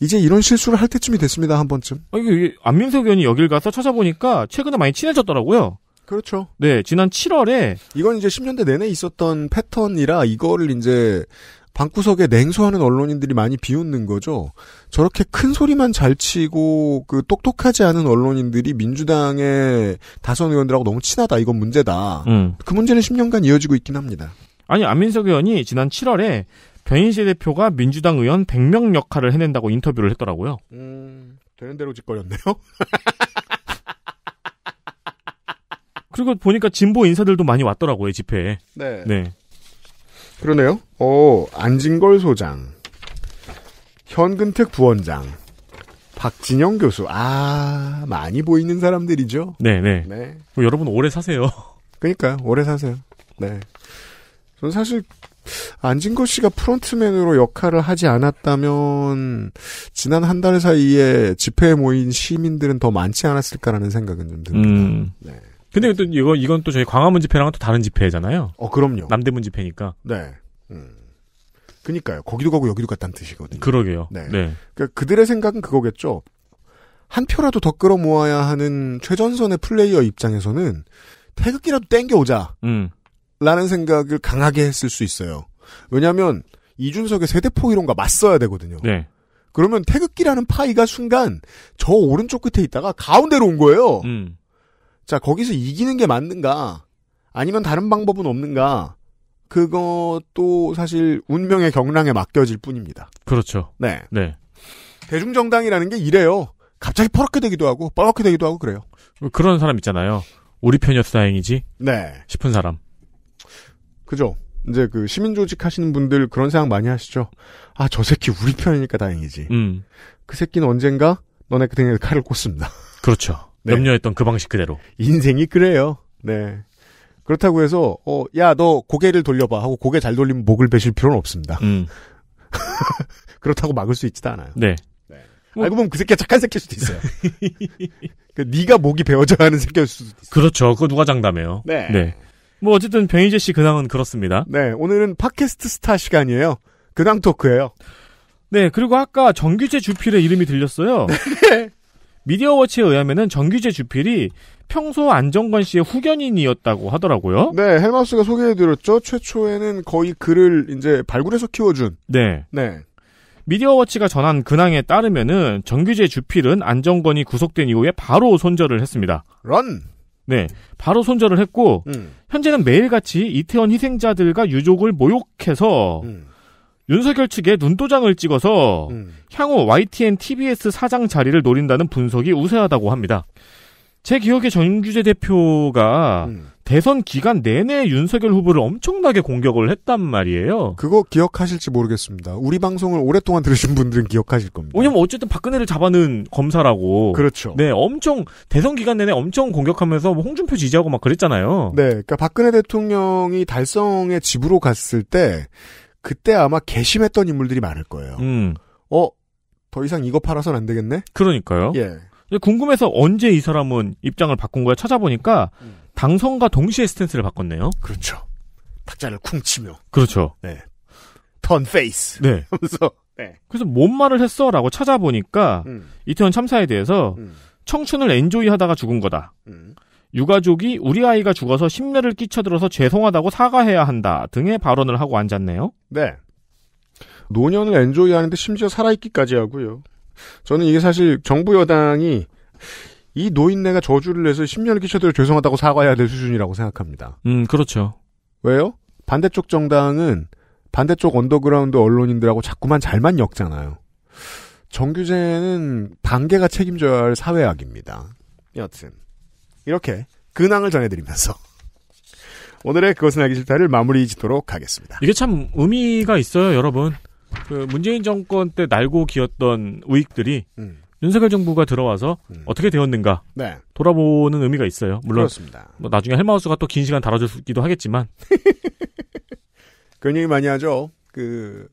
S1: 이제 이런 실수를 할 때쯤이 됐습니다 한 번쯤.
S2: 아, 이게 안민석 의원이 여길 가서 찾아보니까 최근에 많이 친해졌더라고요. 그렇죠. 네, 지난 7월에 이건 이제 10년대
S1: 내내 있었던 패턴이라 이거를 이제 방구석에 냉소하는 언론인들이 많이 비웃는 거죠. 저렇게 큰 소리만 잘 치고 그 똑똑하지 않은 언론인들이 민주당의 다선 의원들하고 너무 친하다. 이건 문제다. 음. 그 문제는 10년간 이어지고
S2: 있긴 합니다. 아니 안민석 의원이 지난 7월에 변인실 대표가 민주당 의원 100명 역할을 해낸다고 인터뷰를 했더라고요.
S1: 음, 되는 대로 짓거렸네요.
S2: 그리고 보니까 진보 인사들도 많이 왔더라고요 집회에. 네. 네. 그러네요. 어 안진걸 소장,
S1: 현근택 부원장, 박진영 교수. 아 많이 보이는 사람들이죠.
S2: 네네. 네. 네. 네.
S1: 뭐 여러분 오래 사세요. 그니까 오래 사세요. 네. 저 사실 안진걸 씨가 프론트맨으로 역할을 하지 않았다면 지난 한 달 사이에 집회에 모인 시민들은 더 많지 않았을까라는
S2: 생각은 좀 듭니다. 음. 근데 또 이거 이건 또 저희 광화문 집회랑은 또 다른 집회잖아요. 어 그럼요. 남대문 집회니까.
S1: 네. 음. 그니까요. 거기도 가고 여기도 갔다는 뜻이거든요. 그러게요. 네. 네. 그러니까 그들의 생각은 그거겠죠. 한 표라도 더 끌어모아야 하는 최전선의 플레이어 입장에서는 태극기라도 땡겨오자. 음. 라는 생각을 강하게 했을 수 있어요. 왜냐하면 이준석의 세대포 이론과 맞서야 되거든요. 네. 그러면 태극기라는 파이가 순간 저 오른쪽 끝에 있다가 가운데로 온 거예요. 음. 자, 거기서 이기는 게 맞는가? 아니면 다른 방법은 없는가? 그것도 사실 운명의 경랑에 맡겨질 뿐입니다. 그렇죠. 네. 네. 대중정당이라는 게 이래요. 갑자기 퍼렇게 되기도 하고 뻐렇게 되기도 하고 그래요.
S2: 그런 사람 있잖아요. 우리 편이었어 다행이지. 네. 싶은 사람.
S1: 그죠. 이제 그 시민 조직 하시는 분들 그런 생각 많이 하시죠. 아 저 새끼 우리 편이니까 다행이지. 음. 그 새끼는 언젠가 너네 그 등에 칼을 꽂습니다.
S2: 그렇죠. 네. 염려했던 그 방식 그대로.
S1: 인생이 그래요. 네. 그렇다고 해서 어, 야 너 고개를 돌려봐 하고 고개 잘 돌리면
S2: 목을 베실 필요는 없습니다. 음.
S1: 그렇다고 막을 수 있지도 않아요. 네. 네. 뭐... 알고 보면 그 새끼가 착한 새끼일 수도 있어요. 그 네가 목이 베어져야 하는 새끼일 수도 있어요. 그렇죠. 그거 누가 장담해요. 네. 네.
S2: 뭐 어쨌든 변희재 씨 근황은
S1: 그렇습니다. 네. 오늘은 팟캐스트 스타 시간이에요. 근황 토크예요. 네.
S2: 그리고 아까 정규재 주필의 이름이 들렸어요. 네. 미디어워치에 의하면은 정규재 주필이 평소 안정권 씨의 후견인이었다고 하더라고요.
S1: 네, 헬마우스가 소개해드렸죠. 최초에는 거의 그를 이제 발굴해서 키워준.
S2: 네. 네. 미디어워치가 전한 근황에 따르면은 정규재 주필은 안정권이 구속된 이후에 바로 손절을 했습니다. 런! 네, 바로 손절을 했고, 음. 현재는 매일같이 이태원 희생자들과 유족을 모욕해서 음. 윤석열 측에 눈도장을 찍어서 음. 향후 YTN TBS 사장 자리를 노린다는 분석이 우세하다고 합니다. 제 기억에 정규재 대표가 음. 대선 기간 내내 윤석열 후보를
S1: 엄청나게 공격을 했단 말이에요. 그거 기억하실지 모르겠습니다. 우리 방송을 오랫동안 들으신
S2: 분들은 기억하실 겁니다. 왜냐면 어쨌든 박근혜를 잡아는 검사라고. 그렇죠. 네, 엄청 대선 기간 내내 엄청 공격하면서 뭐 홍준표 지지하고 막 그랬잖아요. 네, 그러니까 박근혜 대통령이
S1: 달성의 집으로 갔을 때 그때 아마 개심했던 인물들이 많을 거예요. 음.
S2: 어, 더 이상 이거 팔아선 안 되겠네? 그러니까요. 예. 궁금해서 언제 이 사람은 입장을 바꾼 거야 찾아보니까 음. 당선과 동시에 스탠스를 바꿨네요. 그렇죠. 박자를 쿵 치며.
S1: 그렇죠. 네. 턴 페이스. 네.
S2: 하면서. 네. 그래서 뭔 말을 했어라고 찾아보니까 음. 이태원 참사에 대해서 음. 청춘을 엔조이 하다가 죽은 거다. 음. 유가족이 우리 아이가 죽어서 심려를 끼쳐들어서 죄송하다고 사과해야 한다 등의 발언을 하고 앉았네요. 네. 노년을 엔조이 하는데 심지어
S1: 살아있기까지 하고요. 저는 이게 사실 정부 여당이 이 노인네가 저주를 해서 심려를 끼쳐들어 죄송하다고 사과해야 될 수준이라고 생각합니다.
S2: 음, 그렇죠.
S1: 왜요? 반대쪽 정당은 반대쪽 언더그라운드 언론인들하고 자꾸만 잘만 엮잖아요. 정규제는 단계가 책임져야 할 사회악입니다. 여튼. 이렇게 근황을 전해드리면서 오늘의 그것은 알기 싫다를
S2: 마무리 짓도록 하겠습니다. 이게 참 의미가 있어요, 여러분. 그 문재인 정권 때 날고 기었던 우익들이 음. 윤석열 정부가 들어와서 음. 어떻게 되었는가 네. 돌아보는 의미가 있어요. 물론 그렇습니다. 뭐 나중에 헬마우스가 또 긴 시간 달아주기도 하겠지만
S1: 그런 얘기 많이 하죠. 그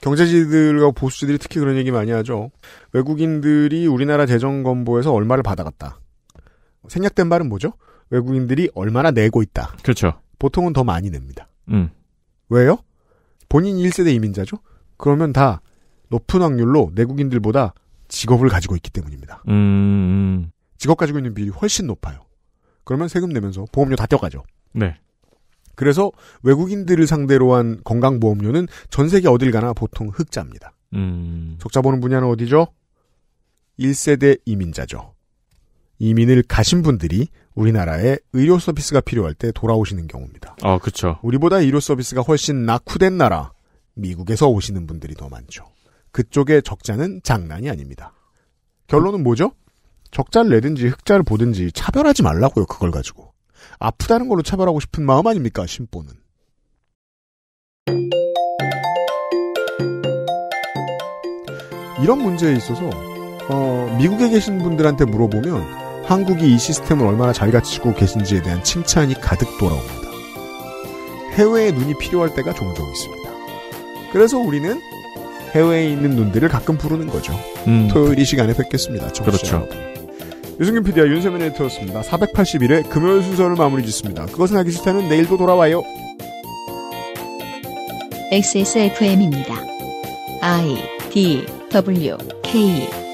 S1: 경제지들과 보수지들이 특히 그런 얘기 많이 하죠. 외국인들이 우리나라 재정 건보에서 얼마를 받아갔다. 생략된 말은 뭐죠? 외국인들이 얼마나 내고 있다. 그렇죠. 보통은 더 많이 냅니다. 음. 왜요? 본인 1세대 이민자죠? 그러면 다 높은 확률로 내국인들보다 직업을 가지고 있기 때문입니다. 음, 음. 직업 가지고 있는 비율이 훨씬 높아요. 그러면 세금 내면서 보험료 다 떼어가죠. 네. 그래서 외국인들을 상대로 한 건강보험료는 전 세계 어딜 가나 보통 흑자입니다.
S2: 음.
S1: 적자 보는 분야는 어디죠? 1세대 이민자죠. 이민을 가신 분들이 우리나라에 의료 서비스가 필요할 때 돌아오시는 경우입니다. 아, 그렇죠. 우리보다 의료 서비스가 훨씬 낙후된 나라 미국에서 오시는 분들이 더 많죠. 그쪽의 적자는 장난이 아닙니다. 결론은 뭐죠? 적자를 내든지 흑자를 보든지 차별하지 말라고요. 그걸 가지고 아프다는 걸로 차별하고 싶은 마음 아닙니까? 심보는. 이런 문제에 있어서 어, 미국에 계신 분들한테 물어보면 한국이 이 시스템을 얼마나 잘 갖추고 계신지에 대한 칭찬이 가득 돌아옵니다. 해외의 눈이 필요할 때가 종종 있습니다. 그래서 우리는 해외에 있는 눈들을 가끔 부르는 거죠. 음. 토요일 이 시간에 뵙겠습니다. 그렇죠. 여러분. 유승균 PD와 윤세민 에디터였습니다. 481회 금요일 순서를 마무리 짓습니다. 그것은 하기 싫다는 내일도 돌아와요. XSFM입니다. I D W K